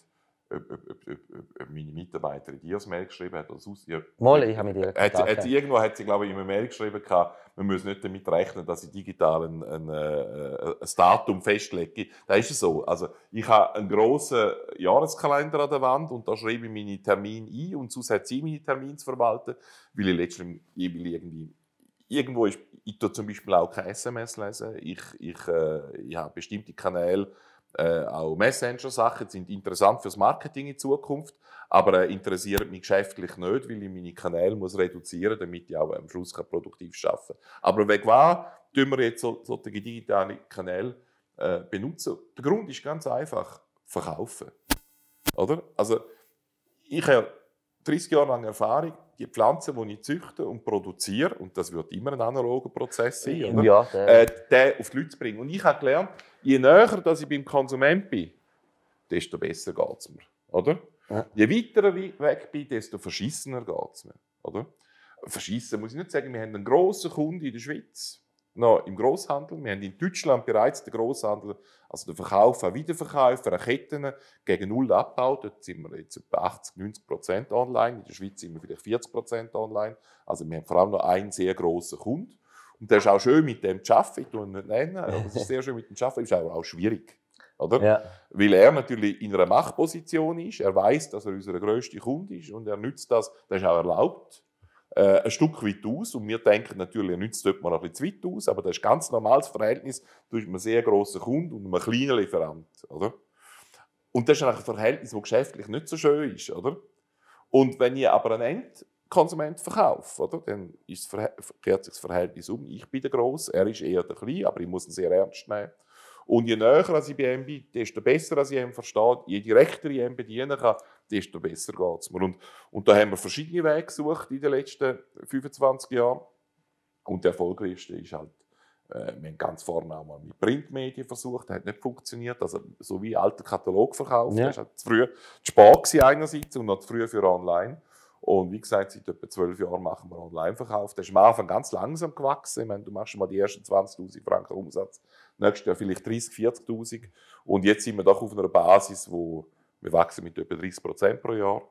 ob, ob, ob, ob, meine Mitarbeiterin dir das Mail geschrieben hat oder sonst. Ihr, Mal, ich habe mit ihr hat, hat, hat, Irgendwo hat sie, glaube ich, in einem Mail geschrieben, gehabt, man muss nicht damit rechnen, dass ich digital ein, ein, äh, äh, ein, Datum festlege. Das ist es so. Also, ich habe einen grossen Jahreskalender an der Wand und da schreibe ich meine Termine ein und sonst hat sie meine Termine zu verwalten, weil ich letztlich irgendwie irgendwo ist, ich tue zum Beispiel auch kein SMS lesen. Ich, ich, äh, ich habe bestimmte Kanäle, äh, auch Messenger-Sachen sind interessant fürs Marketing in Zukunft, aber äh, interessieren mich geschäftlich nicht, weil ich meine Kanäle muss reduzieren, damit ich auch am Schluss kann produktiv arbeiten kann. Aber wegen was tun wir jetzt so, solche digitalen Kanäle äh, benutzen? Der Grund ist ganz einfach, verkaufen. Oder? Also, ich habe 30 Jahre lang Erfahrung, die Pflanzen, die ich züchte und produziere, und das wird immer ein analoger Prozess sein, oder? Ja, ja. Äh, den auf die Leute zu bringen. Und ich habe gelernt, je näher dass ich beim Konsument bin, desto besser geht es mir. Oder? Ja. Je weiter ich weg bin, desto verschissener geht es mir. Oder? Verschissen muss ich nicht sagen. Wir haben einen grossen Kunden in der Schweiz, noch im Großhandel. Wir haben in Deutschland bereits den Großhandel, also den Verkauf an Wiederverkäufer, an Ketten, gegen null abgebaut. Dort sind wir jetzt etwa 80, 90 Prozent online. In der Schweiz sind wir vielleicht 40 Prozent online. Also wir haben vor allem noch einen sehr grossen Kunden. Und der ist auch schön mit dem zu arbeiten. Ich tue ihn nicht nennen, aber es ist sehr schön mit dem zu arbeiten. Ist aber auch schwierig. Oder? Ja. Weil er natürlich in einer Machtposition ist. Er weiß, dass er unser grösster Kunde ist und er nützt das. Das ist auch erlaubt äh, ein Stück weit aus. Und wir denken natürlich, nützt dort mal ein bisschen zu weit aus, aber das ist ein ganz normales Verhältnis zwischen einem sehr grossen Kunden und einem kleinen Lieferant. Oder? Und das ist ein Verhältnis, das geschäftlich nicht so schön ist. Oder? Und wenn ihr aber einen Endkonsument verkauft, oder, dann ist verkehrt sich das Verhältnis um. Ich bin der Gross, er ist eher der Kleine, aber ich muss ihn sehr ernst nehmen. Und je näher ich bei ihm bin, desto besser ich ihn verstehe, je direkter ich ihn bedienen kann, desto besser geht es mir. Und, und da haben wir verschiedene Wege gesucht in den letzten 25 Jahren. Und der erfolgreichste ist halt, äh, wir haben ganz vorne auch mal mit Printmedien versucht, das hat nicht funktioniert. Also, so wie alter Katalogverkauf, ja. das war halt zu früh, zu spät einerseits und noch zu früh für online. Und wie gesagt, seit etwa zwölf Jahren machen wir Online-Verkauf. Das ist am Anfang ganz langsam gewachsen. Ich meine, du machst mal die ersten 20.000 Franken Umsatz nächstes Jahr vielleicht 30, 40.000. Und jetzt sind wir doch auf einer Basis, wo wir wachsen mit etwa 30 Prozent pro Jahr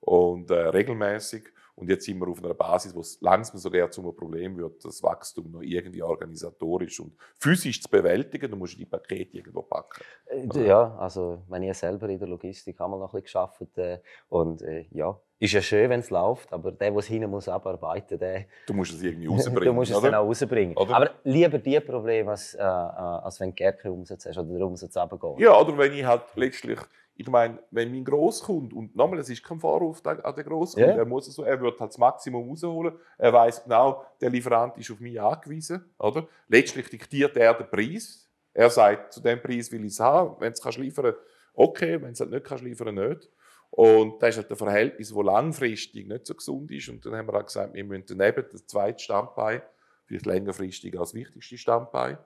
und äh, regelmäßig. Und jetzt sind wir auf einer Basis, wo es langsam sogar einem Problem wird, das Wachstum noch irgendwie organisatorisch und physisch zu bewältigen. Du musst die Pakete irgendwo packen. Äh, ja, also wenn ich selber in der Logistik einmal noch ein bisschen gearbeitet äh, und äh, ja, ist ja schön, wenn es läuft, aber der, der es hinten muss abarbeiten, der... Du musst es irgendwie rausbringen, Du musst es oder? dann auch rausbringen. Oder? Aber lieber die Probleme, als, äh, äh als wenn du Gärke Umsatz hast oder der Umsatz runtergeht. Ja, oder wenn ich halt letztlich... Ich meine, wenn mein Grosskunde, und nochmal, es ist kein Vorwurf an den Grosskunden, yeah. er, muss also, er wird halt das Maximum rausholen, er weiß genau, der Lieferant ist auf mich angewiesen, oder? Letztlich diktiert er den Preis. Er sagt, zu dem Preis will ich es haben, wenn du es liefern kannst, okay, wenn es halt nicht kannst liefern, nicht. Und das ist halt ein Verhältnis, das langfristig nicht so gesund ist. Und dann haben wir auch gesagt, wir müssen daneben das zweite Standbein, vielleicht längerfristig als wichtigste Standbein,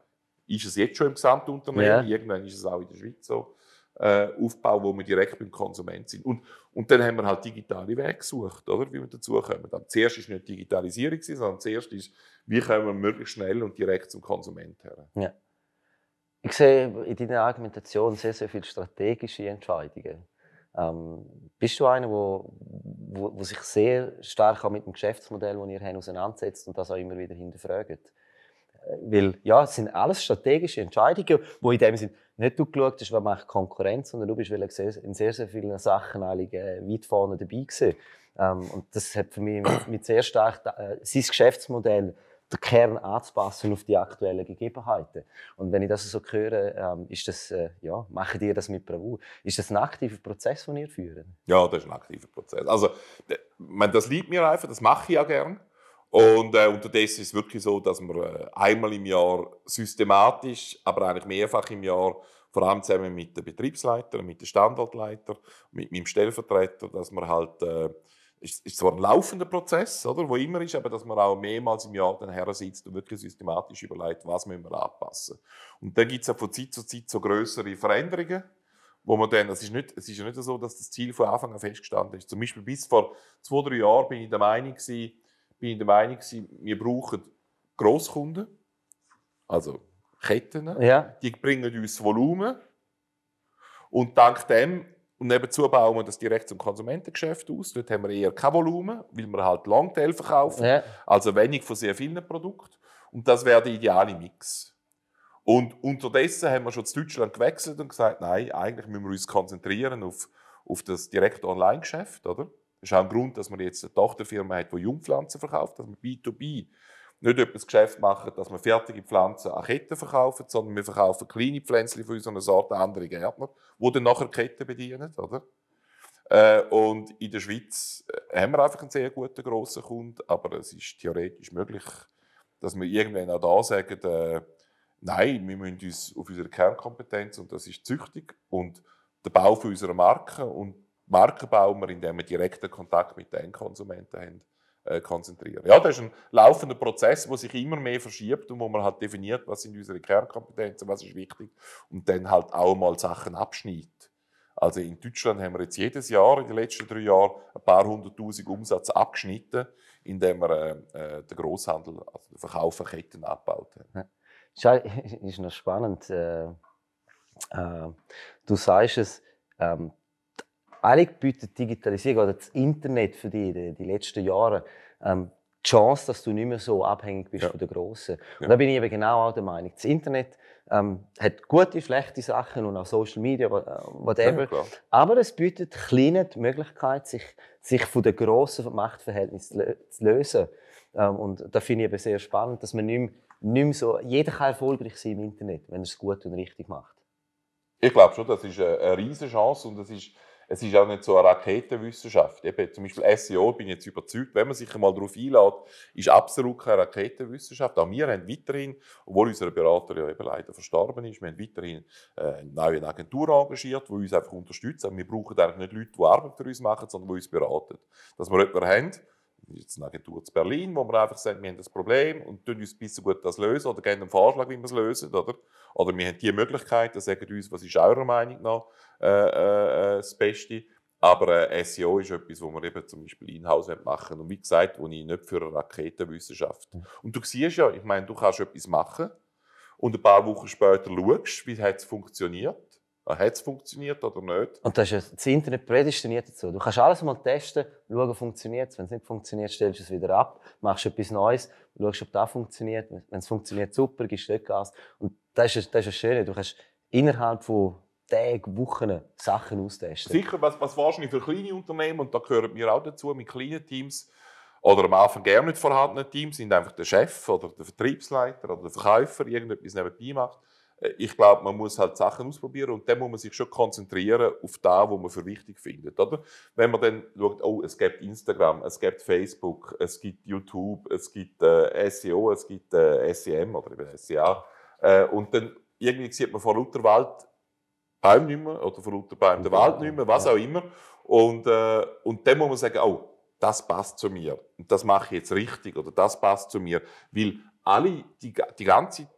ist es jetzt schon im Gesamtunternehmen, ja. irgendwann ist es auch in der Schweiz so, äh, aufbauen, wo wir direkt beim Konsument sind. Und, und dann haben wir halt digitale Wege gesucht, oder, wie wir dazukommen. kommen. Aber zuerst ist nicht Digitalisierung, sondern zuerst ist, wie kommen wir möglichst schnell und direkt zum Konsument her. Ja. Ich sehe in deiner Argumentation sehr, sehr viele strategische Entscheidungen. Ähm, bist du einer, der wo, wo, sich sehr stark mit dem Geschäftsmodell, das ihr habt, auseinandersetzt und das auch immer wieder hinterfragt? Äh, weil ja, es sind alles strategische Entscheidungen, wo in dem Sinne nicht du geschaut hast, was macht Konkurrenz, sondern du bist in sehr, sehr vielen Sachen äh, weit vorne dabei gewesen. Ähm, und das hat für mich mit, mit sehr stark äh, sein Geschäftsmodell den Kern anzupassen auf die aktuellen Gegebenheiten. Und wenn ich das so höre, ähm, ist das, äh, ja, machen die das mit Bravour? Ist das ein aktiver Prozess, den ihr führt? Ja, das ist ein aktiver Prozess. Also, das liegt mir einfach, das mache ich ja gern. Und äh, unterdessen ist es wirklich so, dass wir äh, einmal im Jahr systematisch, aber eigentlich mehrfach im Jahr, vor allem zusammen mit den Betriebsleitern, mit den Standortleitern, mit meinem Stellvertreter, dass wir halt äh, ist, ist zwar ein laufender Prozess, oder, wo immer ist, aber dass man auch mehrmals im Jahr dann her sitzt und wirklich systematisch überlegt, was müssen wir anpassen. Und dann gibt es ja von Zeit zu Zeit so größere Veränderungen, wo man dann, es ist, nicht, es ist ja nicht so, dass das Ziel von Anfang an festgestanden ist. Zum Beispiel bis vor zwei, drei Jahren bin ich der Meinung, gewesen, bin ich der Meinung gewesen, wir brauchen Grosskunden, also Ketten, ja. die bringen uns Volumen und dank dem und nebenzu bauen wir das direkt zum Konsumentengeschäft aus. Dort haben wir eher kein Volumen, weil wir halt Longtail verkaufen. Ja. Also wenig von sehr vielen Produkten. Und das wäre der ideale Mix. Und unterdessen haben wir schon zu Deutschland gewechselt und gesagt, nein, eigentlich müssen wir uns konzentrieren auf, auf das direkte Online-Geschäft, oder? Das ist auch ein Grund, dass man jetzt eine Tochterfirma hat, die Jungpflanzen verkauft, dass man B2B nicht etwas Geschäft machen, dass wir fertige Pflanzen an Ketten verkaufen, sondern wir verkaufen kleine Pflänzchen von unserer Sorte an andere Gärtner, die dann nachher Ketten bedienen, oder? Äh, und in der Schweiz äh, haben wir einfach einen sehr guten grossen Kunden, aber es ist theoretisch möglich, dass wir irgendwann auch da sagen, äh, nein, wir müssen uns auf unsere Kernkompetenz, und das ist Züchtung und der Bau unserer Marke, und Marken bauen wir, indem wir direkten Kontakt mit den Endkonsumenten haben. Äh, konzentrieren. Ja, das ist ein laufender Prozess, wo sich immer mehr verschiebt und wo man halt definiert, was sind unsere Kernkompetenzen, was ist wichtig und dann halt auch mal Sachen abschneidet. Also in Deutschland haben wir jetzt jedes Jahr in den letzten drei Jahren ein paar hunderttausend Umsatz abgeschnitten, indem wir äh, äh den Großhandel, also den Verkauf von Ketten abgebaut haben. Ja. Ist noch spannend. Äh, äh, du sagst es, ähm, eigentlich bietet die Digitalisierung oder das Internet für dich die, die letzten Jahre ähm, die Chance, dass du nicht mehr so abhängig bist ja. von den Grossen. Und ja. da bin ich eben genau auch der Meinung. Das Internet ähm, hat gute, schlechte Sachen und auch Social Media, äh, whatever. Ja, aber es bietet kleinen die Möglichkeit, sich, sich von den grossen Machtverhältnissen zu lösen. Ähm, und da finde ich eben sehr spannend, dass man nicht mehr, nicht mehr so, jeder kann erfolgreich sein im Internet, wenn er es gut und richtig macht. Ich glaube schon, das ist eine riesige Chance und das ist es ist auch nicht so eine Raketenwissenschaft. Eben, zum Beispiel SEO, bin ich jetzt überzeugt, wenn man sich einmal darauf einlädt, ist absolut keine Raketenwissenschaft. Auch wir haben weiterhin, obwohl unser Berater ja eben leider verstorben ist, wir haben weiterhin äh, eine neue Agentur engagiert, die uns einfach unterstützt. Aber wir brauchen eigentlich nicht Leute, die Arbeit für uns machen, sondern die uns beraten. Dass wir jemanden haben, jetzt eine Agentur zu Berlin, wo wir einfach sagen, wir haben das Problem und tun uns ein bisschen gut das lösen oder geben einen Vorschlag, wie wir es lösen, oder? Oder wir haben die Möglichkeit, dann sagen uns, was ist eurer Meinung nach äh, äh, äh, das Beste. Aber äh, SEO ist etwas, wo wir eben zum Beispiel in-house machen Und wie gesagt, wo ich nicht für eine Raketenwissenschaft. Hm. Und du siehst ja, ich meine, du kannst etwas machen und ein paar Wochen später schaust, wie hat es funktioniert Ah, Hat es funktioniert oder nicht? Und das, ist das Internet prädestiniert dazu. Du kannst alles mal testen, schauen, funktioniert es. Wenn es nicht funktioniert, stellst du es wieder ab, machst etwas Neues, schaust, ob das funktioniert. Wenn es funktioniert, super, gibst du Gas. Und das ist, das ist das Schöne. Du kannst innerhalb von Tagen, Wochen Sachen austesten. Sicher, was, was wahrscheinlich für kleine Unternehmen, und da gehören wir auch dazu, mit kleinen Teams, oder am Anfang gar nicht vorhandenen Teams, sind einfach der Chef oder der Vertriebsleiter oder der Verkäufer irgendetwas nebenbei macht äh, ich glaube, man muss halt Sachen ausprobieren und dann muss man sich schon konzentrieren auf das, was man für wichtig findet. Oder? Wenn man dann schaut, oh, es gibt Instagram, es gibt Facebook, es gibt YouTube, es gibt äh, SEO, es gibt äh, SEM oder eben SEA. Äh, und dann irgendwie sieht man vor lauter Wald Baum nicht mehr oder vor lauter Baum der Wald nicht mehr, was auch immer. Und, äh, und dann muss man sagen, oh, das passt zu mir und das mache ich jetzt richtig oder das passt zu mir. Weil alle, die, die ganze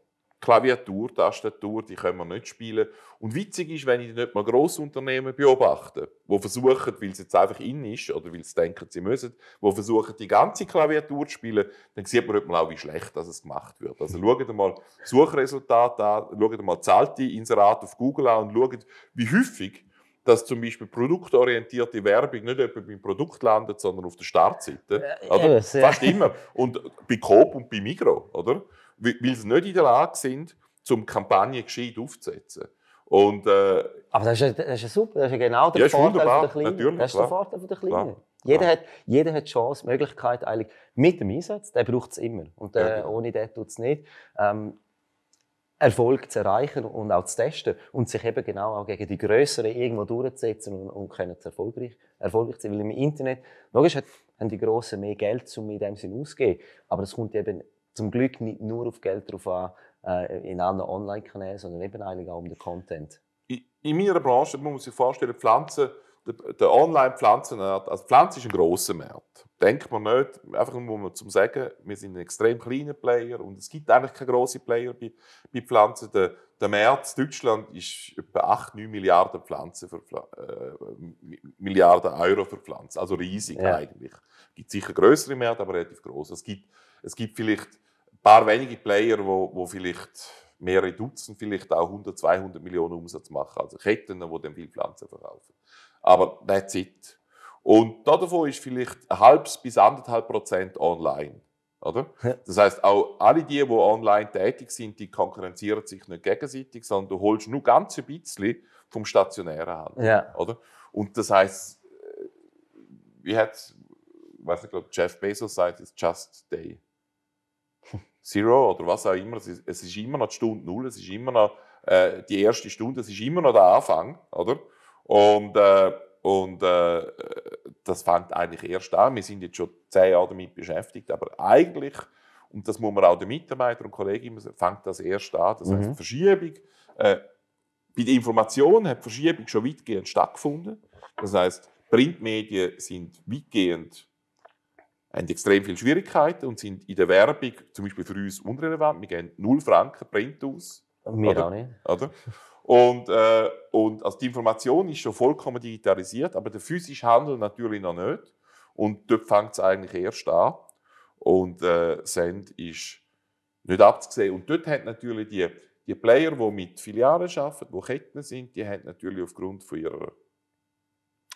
Klaviatur, Tastatur, die können wir nicht spielen. Und witzig ist, wenn ich nicht mal Grossunternehmen beobachte, die versuchen, weil es jetzt einfach in ist oder weil sie denken, sie müssen, wo versuchen, die ganze Klaviatur zu spielen, dann sieht man mal auch, wie schlecht das gemacht wird. Also schaut mal Suchresultate an, schaut mal zahlte Inserat auf Google an und schaut, wie häufig dass zum Beispiel produktorientierte Werbung nicht etwa beim Produkt landet, sondern auf der Startseite. Ja, oder? Ja. Fast immer. Und bei Coop und bei Migro, oder? weil sie nicht in der Lage sind, zum Kampagne gescheit aufzusetzen. Und, äh, aber das ist, das ist super, das ist genau der ja, Vorteil der Kleinen. Das ist der Vorteil der Kleinen. Jeder, klar. Hat, jeder hat die Chance, die Möglichkeit eigentlich mit dem Einsatz, der braucht es immer. Und äh, ja, genau. ohne den tut es nicht. Ähm, Erfolg zu erreichen und auch zu testen und sich eben genau auch gegen die Größeren irgendwo durchzusetzen und, und können erfolgreich, erfolgreich sein. Weil im Internet, logisch, haben die Grossen mehr Geld, um in dem Sinn auszugeben. Aber das kommt eben zum Glück nicht nur auf Geld drauf an, äh, in anderen Online-Kanälen, sondern eben eigentlich auch um den Content. In, in meiner Branche, man muss sich vorstellen, Pflanzen, der, der Online-Pflanzenmarkt, also Pflanzen ist ein grosser Markt. Denkt man nicht, einfach nur um zu sagen, wir sind ein extrem kleiner Player und es gibt eigentlich keine grossen Player bei, bei Pflanzen. Der, der Markt in Deutschland ist etwa 8, 9 Milliarden, Pflanzen für, äh, Milliarden Euro für Pflanzen, also riesig ja. eigentlich. Es gibt sicher größere Märkte, aber relativ groß. Es gibt es gibt vielleicht ein paar wenige Player, wo, wo vielleicht mehrere Dutzend, vielleicht auch 100, 200 Millionen Umsatz machen. Also Ketten, die dann viel Pflanzen verkaufen. Aber that's it. Und davon ist vielleicht ein halbes bis anderthalb Prozent online. Oder? Das heißt, auch alle die, die online tätig sind, die konkurrenzieren sich nicht gegenseitig, sondern du holst nur ganz ein bisschen vom stationären Handel. Ja. Oder? Und das heißt, äh, wie hat, weiß nicht, glaube Jeff Bezos sagt, it's just day. Zero oder was auch immer. Es ist, immer noch die Stunde Null, es ist immer noch äh, die erste Stunde, es ist immer noch der Anfang, oder? Und, äh, und äh, das fängt eigentlich erst an. Wir sind jetzt schon zehn Jahre damit beschäftigt, aber eigentlich, und das muss man auch den Mitarbeitern und Kollegen immer sagen, fängt das erst an. Das mhm. heißt, Verschiebung, äh, bei der Information hat die Verschiebung schon weitgehend stattgefunden. Das heißt, Printmedien sind weitgehend haben extrem viele Schwierigkeiten und sind in der Werbung zum Beispiel für uns unrelevant. Wir geben 0 Franken Print aus. Wir oder? auch nicht. Oder? Und, äh, und also die Information ist schon vollkommen digitalisiert, aber der physische Handel natürlich noch nicht. Und dort fängt es eigentlich erst an. Und äh, Send ist nicht abzusehen. Und dort haben natürlich die, die Player, die mit Filialen arbeiten, die Ketten sind, die haben natürlich aufgrund von ihrer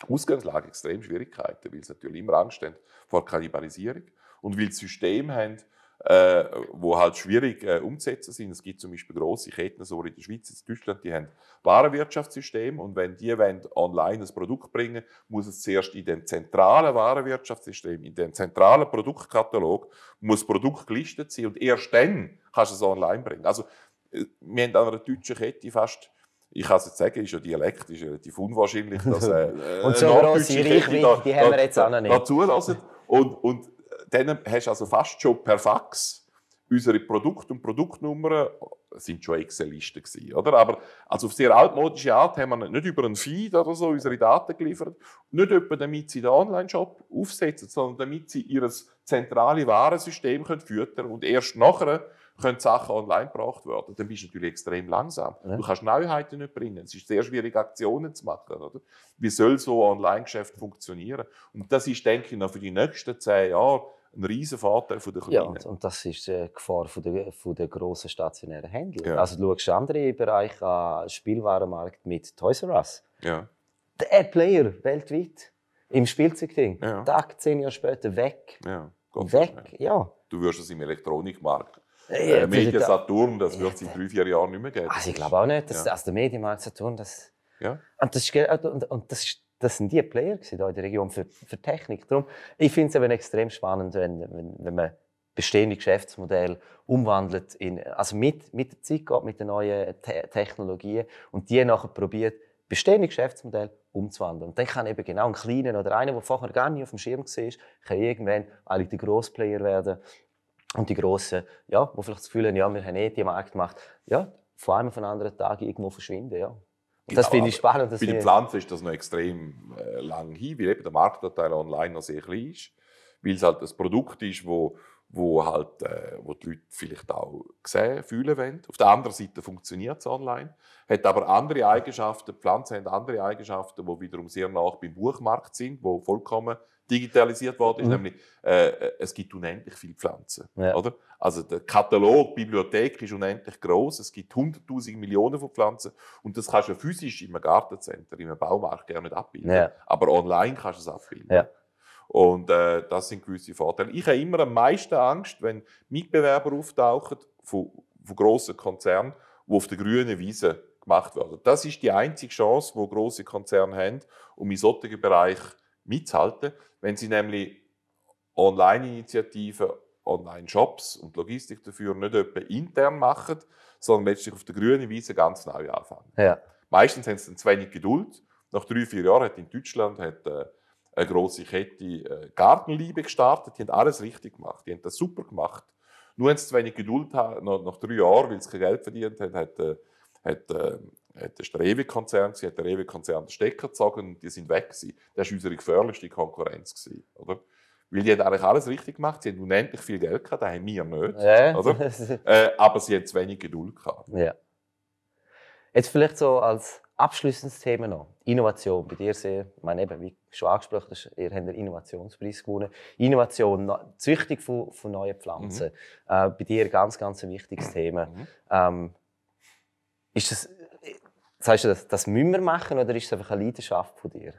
Ausgangslage extrem Schwierigkeiten, weil es natürlich immer Angst haben vor Kannibalisierung und weil sie Systeme haben, äh, wo halt schwierig äh, umzusetzen sind. Es gibt zum Beispiel große Ketten, so in der Schweiz, in Deutschland, die haben Warenwirtschaftssysteme und wenn die wollen, online ein Produkt bringen, muss es zuerst in dem zentralen Warenwirtschaftssystem, in dem zentralen Produktkatalog, muss das Produkt gelistet sein und erst dann kannst du es online bringen. Also äh, wir haben an einer deutschen Kette fast ich kann es jetzt sagen, ist ja Dialekt, ist relativ unwahrscheinlich, dass äh, äh Und so grosse Reichweite, die haben wir jetzt auch noch nicht. Da Und, und dann hast du also fast schon per Fax unsere Produkte und Produktnummern sind schon Excel-Listen gewesen, oder? Aber also auf sehr altmodische Art haben wir nicht über einen Feed oder so unsere Daten geliefert, nicht etwa damit sie den Online-Shop aufsetzen, sondern damit sie ihr zentrales Warensystem füttern können und erst nachher können Sachen online gebracht werden. Dann bist du natürlich extrem langsam. Ja. Du kannst Neuheiten nicht bringen. Es ist sehr schwierig, Aktionen zu machen. Oder? Wie soll so ein Online-Geschäft funktionieren? Und das ist, denke ich, noch für die nächsten zehn Jahre ein riesen Vorteil der Kleinen. Ja, und das ist äh, die Gefahr von der, von der grossen stationären Händler. Ja. Also du schaust andere Bereiche an, Spielwarenmarkt mit Toys R Us. Ja. Der Player weltweit im Spielzeugding. Ja. Tag, zehn Jahre später weg. Ja, weg, ja. Du wirst es im Elektronikmarkt äh, äh Medien Saturn, das wird es in drei, vier Jahren nicht mehr geben. Also ich glaube auch nicht, dass ja. also der Medienmarkt Saturn, das... Ja. Und das, ist, und, und das, ist, das sind die Player hier in der Region für, für Technik. Darum, ich finde es extrem spannend, wenn, wenn, wenn man bestehende Geschäftsmodelle umwandelt in, also mit, mit der Zeit geht, mit den neuen Te Technologien und die nachher probiert, bestehende Geschäftsmodelle umzuwandeln. Und dann kann eben genau ein kleiner oder einer, der vorher gar nicht auf dem Schirm war, kann irgendwann eigentlich der Grossplayer werden und die Grossen, ja, die vielleicht das Gefühl haben, ja, wir haben eh die Markt gemacht, ja, vor allem von anderen Tagen irgendwo verschwinden. Ja. Genau, das finde ich spannend. bei den Pflanzen ist das noch extrem äh, lang hin, weil eben der Marktanteil online noch sehr klein ist, weil es halt ein Produkt ist, wo, wo, halt, äh, wo die Leute vielleicht auch sehen, fühlen wollen. Auf der anderen Seite funktioniert es online, hat aber andere Eigenschaften, die Pflanzen haben andere Eigenschaften, die wiederum sehr nach beim Buchmarkt sind, wo vollkommen digitalisiert worden ist, mhm. nämlich äh, äh, es gibt unendlich viele Pflanzen. Ja. Oder? Also der Katalog, die Bibliothek ist unendlich groß. Es gibt hunderttausend Millionen von Pflanzen und das kannst du physisch im Gartencenter, im Baumarkt gerne nicht abbilden. Ja. Aber online kannst du es abbilden. Ja. Und äh, das sind gewisse Vorteile. Ich habe immer am meisten Angst, wenn Mitbewerber auftauchen von, von grossen Konzernen, die auf der grünen Wiese gemacht werden. Das ist die einzige Chance, wo große Konzerne haben, um in solchen Bereich mitzuhalten, wenn Sie nämlich Online-Initiativen, Online-Shops und Logistik dafür nicht etwa intern machen, sondern letztlich auf der grünen Wiese ganz neu anfangen. Ja. Meistens haben sie dann zu wenig Geduld. Nach drei, vier Jahren hat in Deutschland hat, äh, eine große Kette äh, Gartenliebe gestartet. Die haben alles richtig gemacht. Die haben das super gemacht. Nur haben sie zu wenig Geduld haben, nach, nach drei Jahren, weil sie kein Geld verdient haben, hat, äh, hat äh, hat der Rewe-Konzern, sie hat der Rewe-Konzern den Stecker gezogen und die sind weg gewesen. Das war unsere gefährlichste Konkurrenz gewesen, oder? Weil die haben eigentlich alles richtig gemacht, sie haben unendlich viel Geld gehabt, das haben wir nicht, ja. oder? äh, aber sie haben zu wenig Geduld gehabt. Ja. Jetzt vielleicht so als abschließendes Thema noch. Innovation. Bei dir sehr, ich meine eben, wie schon angesprochen hast, ihr habt den Innovationspreis gewonnen. Innovation, Züchtung von, von neuen Pflanzen. Mhm. Äh, bei dir ganz, ganz ein wichtiges Thema. Mhm. Ähm, ist das Sagst du, das, das müssen wir machen oder ist es einfach eine Leidenschaft von dir?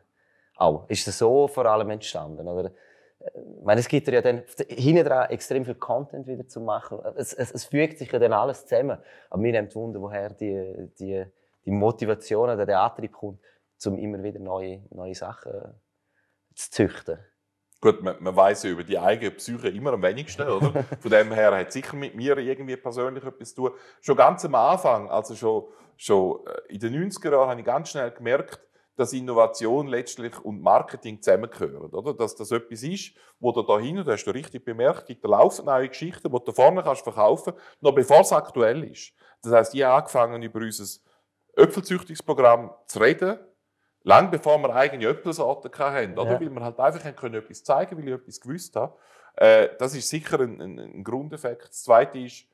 Auch. Ist es so vor allem entstanden? Oder, ich meine, es gibt ja dann hinten dran extrem viel Content wieder zu machen. Es, es, es, fügt sich ja dann alles zusammen. Aber mir nimmt Wunder, woher die, die, die Motivation oder der Antrieb kommt, um immer wieder neue, neue Sachen zu züchten. Gut, man, man weiß ja über die eigene Psyche immer am wenigsten, oder? Von dem her hat sicher mit mir irgendwie persönlich etwas zu tun. Schon ganz am Anfang, also schon, schon äh, in den 90er Jahren, habe ich ganz schnell gemerkt, dass Innovation letztlich und Marketing zusammengehören, oder? Dass das etwas ist, wo du da hin, und hast du richtig bemerkt, gibt laufen neue Geschichten, die du vorne kannst verkaufen, noch bevor es aktuell ist. Das heißt, ich habe angefangen über unser Öpfelzüchtungsprogramm zu reden, Lang bevor wir eigene Apple-Sorten hatten, oder? weil wir halt einfach können etwas zeigen weil ich etwas gewusst habe. Äh, das ist sicher ein, ein, ein, Grundeffekt. Das Zweite ist,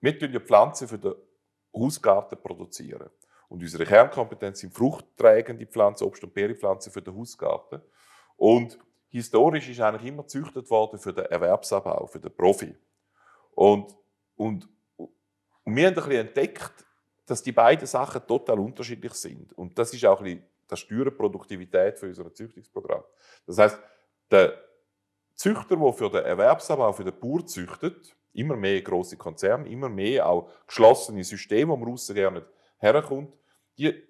wir tun Pflanzen für den Hausgarten produzieren. Und unsere Kernkompetenz sind fruchtträgende Pflanzen, Obst- und Beerpflanzen für den Hausgarten. Und historisch ist eigentlich immer gezüchtet worden für den Erwerbsabbau, für den Profi. Und, und, und wir haben ein bisschen entdeckt, dass die beiden Sachen total unterschiedlich sind. Und das ist auch ein bisschen das steuert die Produktivität für unser Züchtungsprogramm. Das heißt, der Züchter, der für den Erwerbsanbau, für den Bauer züchtet, immer mehr große Konzerne, immer mehr auch geschlossene Systeme, wo man raus gerne herkommt, die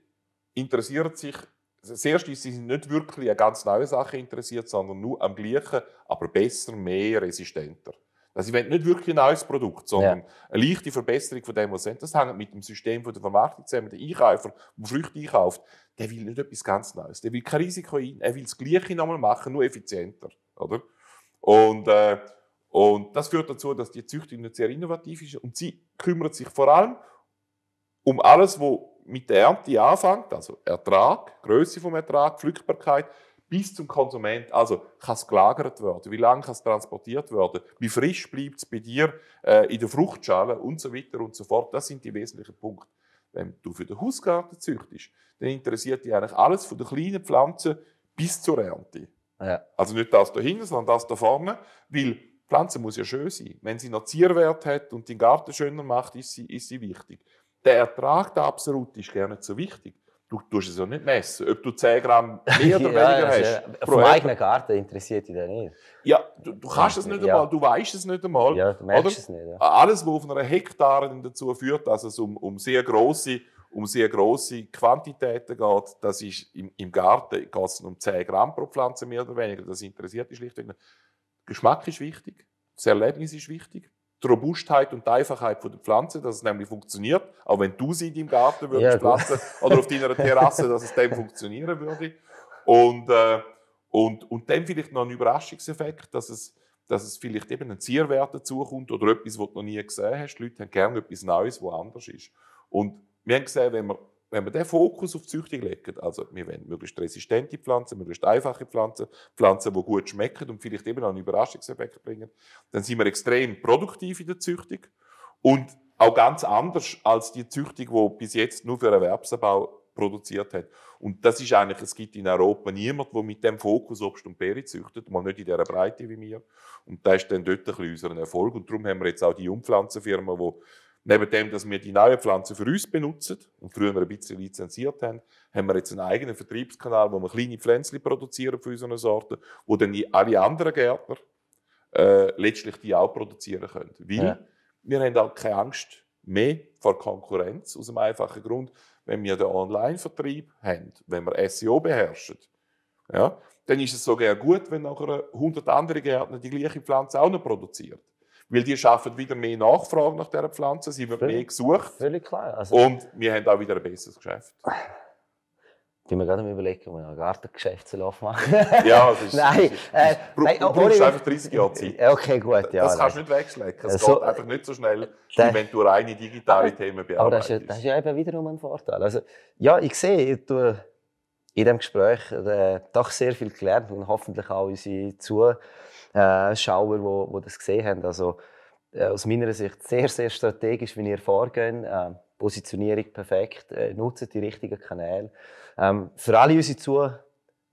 interessieren sich sehr sie sind nicht wirklich an ganz neue Sachen interessiert, sondern nur am gleichen, aber besser, mehr, resistenter. Also, sie wollen nicht wirklich ein neues Produkt, sondern ja. eine leichte Verbesserung von dem, was sie haben. Das hängt mit dem System von der Vermarktung zusammen. Der Einkäufer, der Früchte einkauft, der will nicht etwas ganz Neues. Der will kein Risiko ein, er will das Gleiche nochmal machen, nur effizienter. Oder? Und, äh, und das führt dazu, dass die Züchtung nicht sehr innovativ ist und sie kümmert sich vor allem um alles, was mit der Ernte anfängt, also Ertrag, Größe vom Ertrag, Pflückbarkeit, bis zum Konsument. Also kann es gelagert werden, wie lange kann es transportiert werden, wie frisch bleibt es bei dir äh, in der Fruchtschale und so weiter und so fort. Das sind die wesentlichen Punkte wenn du für den Hausgarten züchtest, dann interessiert dich eigentlich alles von den kleinen Pflanzen bis zur Ernte. Ja. Also nicht das da hinten, sondern das da vorne, weil die Pflanze muss ja schön sein. Wenn sie noch Zierwert hat und den Garten schöner macht, ist sie, ist sie wichtig. Der Ertrag, der absolut ist, gar nicht so wichtig du tust es ja nicht messen, ob du 10 Gramm mehr oder weniger ja, hast. Ja, vom eigenen Garten interessiert dich das nicht. Ja, du, du kannst es nicht ja. einmal, du weißt es nicht einmal. Ja, du merkst oder? es nicht. Ja. Alles, was auf einer Hektare dazu führt, dass es um, um sehr große um sehr große Quantitäten geht, das ist im, im Garten geht es um 10 Gramm pro Pflanze mehr oder weniger. Das interessiert dich schlichtweg nicht. Geschmack ist wichtig, das Erlebnis ist wichtig die Robustheit und die Einfachheit von der Pflanze, dass es nämlich funktioniert, auch wenn du sie in deinem Garten würdest ja, pflanzen oder auf deiner Terrasse, dass es dem funktionieren würde. Und, äh, und, und dann vielleicht noch ein Überraschungseffekt, dass es, dass es vielleicht eben ein Zierwert dazukommt oder etwas, was du noch nie gesehen hast. Die Leute haben gerne etwas Neues, was anders ist. Und wir haben gesehen, wenn wir wenn wir den Fokus auf die Züchtung legen, also wir wollen möglichst resistente Pflanzen, möglichst einfache Pflanzen, Pflanzen, die gut schmecken und vielleicht eben auch einen Überraschungseffekt bringen, dann sind wir extrem produktiv in der Züchtung und auch ganz anders als die Züchtung, die bis jetzt nur für Erwerbsanbau produziert hat. Und das ist eigentlich, es gibt in Europa niemand, der mit dem Fokus Obst und Beere züchtet, mal nicht in dieser Breite wie wir. Und das ist dann dort ein bisschen unser Erfolg. Und darum haben wir jetzt auch die Jungpflanzenfirma, die Neben dem, dass wir die neue Pflanze für uns benutzen und früher ein bisschen lizenziert haben, haben wir jetzt einen eigenen Vertriebskanal, wo wir kleine Pflänzchen produzieren für unsere Sorte, wo dann alle anderen Gärtner äh, letztlich die auch produzieren können. Weil ja. wir haben auch halt keine Angst mehr vor Konkurrenz, aus dem einfachen Grund, wenn wir den Online-Vertrieb haben, wenn wir SEO beherrschen, ja, dann ist es sogar gut, wenn nachher 100 andere Gärtner die gleiche Pflanze auch noch produzieren weil die schaffen wieder mehr Nachfrage nach dieser Pflanze, sie wird mehr gesucht. Völlig klar. Also, und wir haben auch wieder ein besseres Geschäft. Ich bin mir gerade überlegen, ob wir ein Gartengeschäft aufmachen Ja, das ist... nein, äh, du brauchst einfach 30 Jahre Zeit. Okay, gut, ja. Das kannst du nicht wegschlecken. Es äh, so, geht einfach nicht so schnell, der, äh, wenn du reine digitale aber, Themen bearbeitest. Aber das ist, ja, das ist ja eben wiederum ein Vorteil. Also, ja, ich sehe, ich tue in diesem Gespräch äh, doch sehr viel gelernt und hoffentlich auch unsere Zuhörer äh, Schauer, das gesehen haben. Also äh, aus meiner Sicht sehr, sehr strategisch, wie ihr vorgeht. Äh, Positionierung perfekt, äh, nutzt die richtigen Kanäle. Ähm, für alle unsere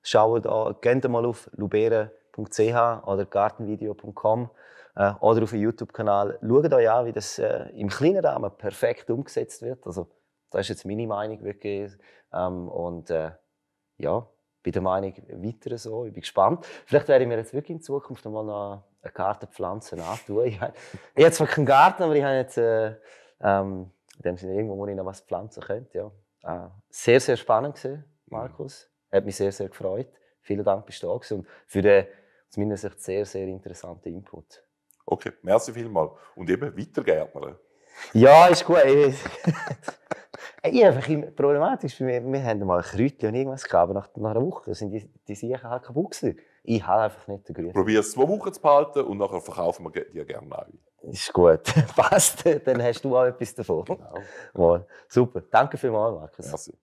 Zuschauer da, geht mal auf lubera.ch oder gartenvideo.com äh, oder auf den YouTube-Kanal. Schaut euch an, wie das äh, im kleinen Rahmen perfekt umgesetzt wird. Also, das ist jetzt meine Meinung wirklich. Ähm, und äh, ja, bin der Meinung, weiter so. Ich bin gespannt. Vielleicht werde ich mir jetzt wirklich in Zukunft nochmal noch eine Karte Pflanzen antun. Ich habe jetzt zwar keinen Garten, aber ich habe jetzt äh, ähm, in dem Sinne irgendwo, wo ich noch was pflanzen könnte. Ja. Äh, sehr, sehr spannend gewesen, Markus. Mhm. Hat mich sehr, sehr gefreut. Vielen Dank, bist du da und für den aus meiner Sicht sehr, sehr interessanten Input. Okay, merci vielmals. Und eben weiter Gärtner. Ja, ist gut. Äh, ich einfach problematisch. Wir, wir haben mal Kräutchen und irgendwas gehabt, aber nach, nach einer Woche sind die, die Sachen halt kaputt gewesen. Ich habe einfach nicht den Grünen. Probier es zwei Wochen zu behalten und nachher verkaufen wir dir gerne neu. Ist gut. Passt. Dann hast du auch etwas davon. Genau. Mal. Super. Danke vielmals, Markus. Merci.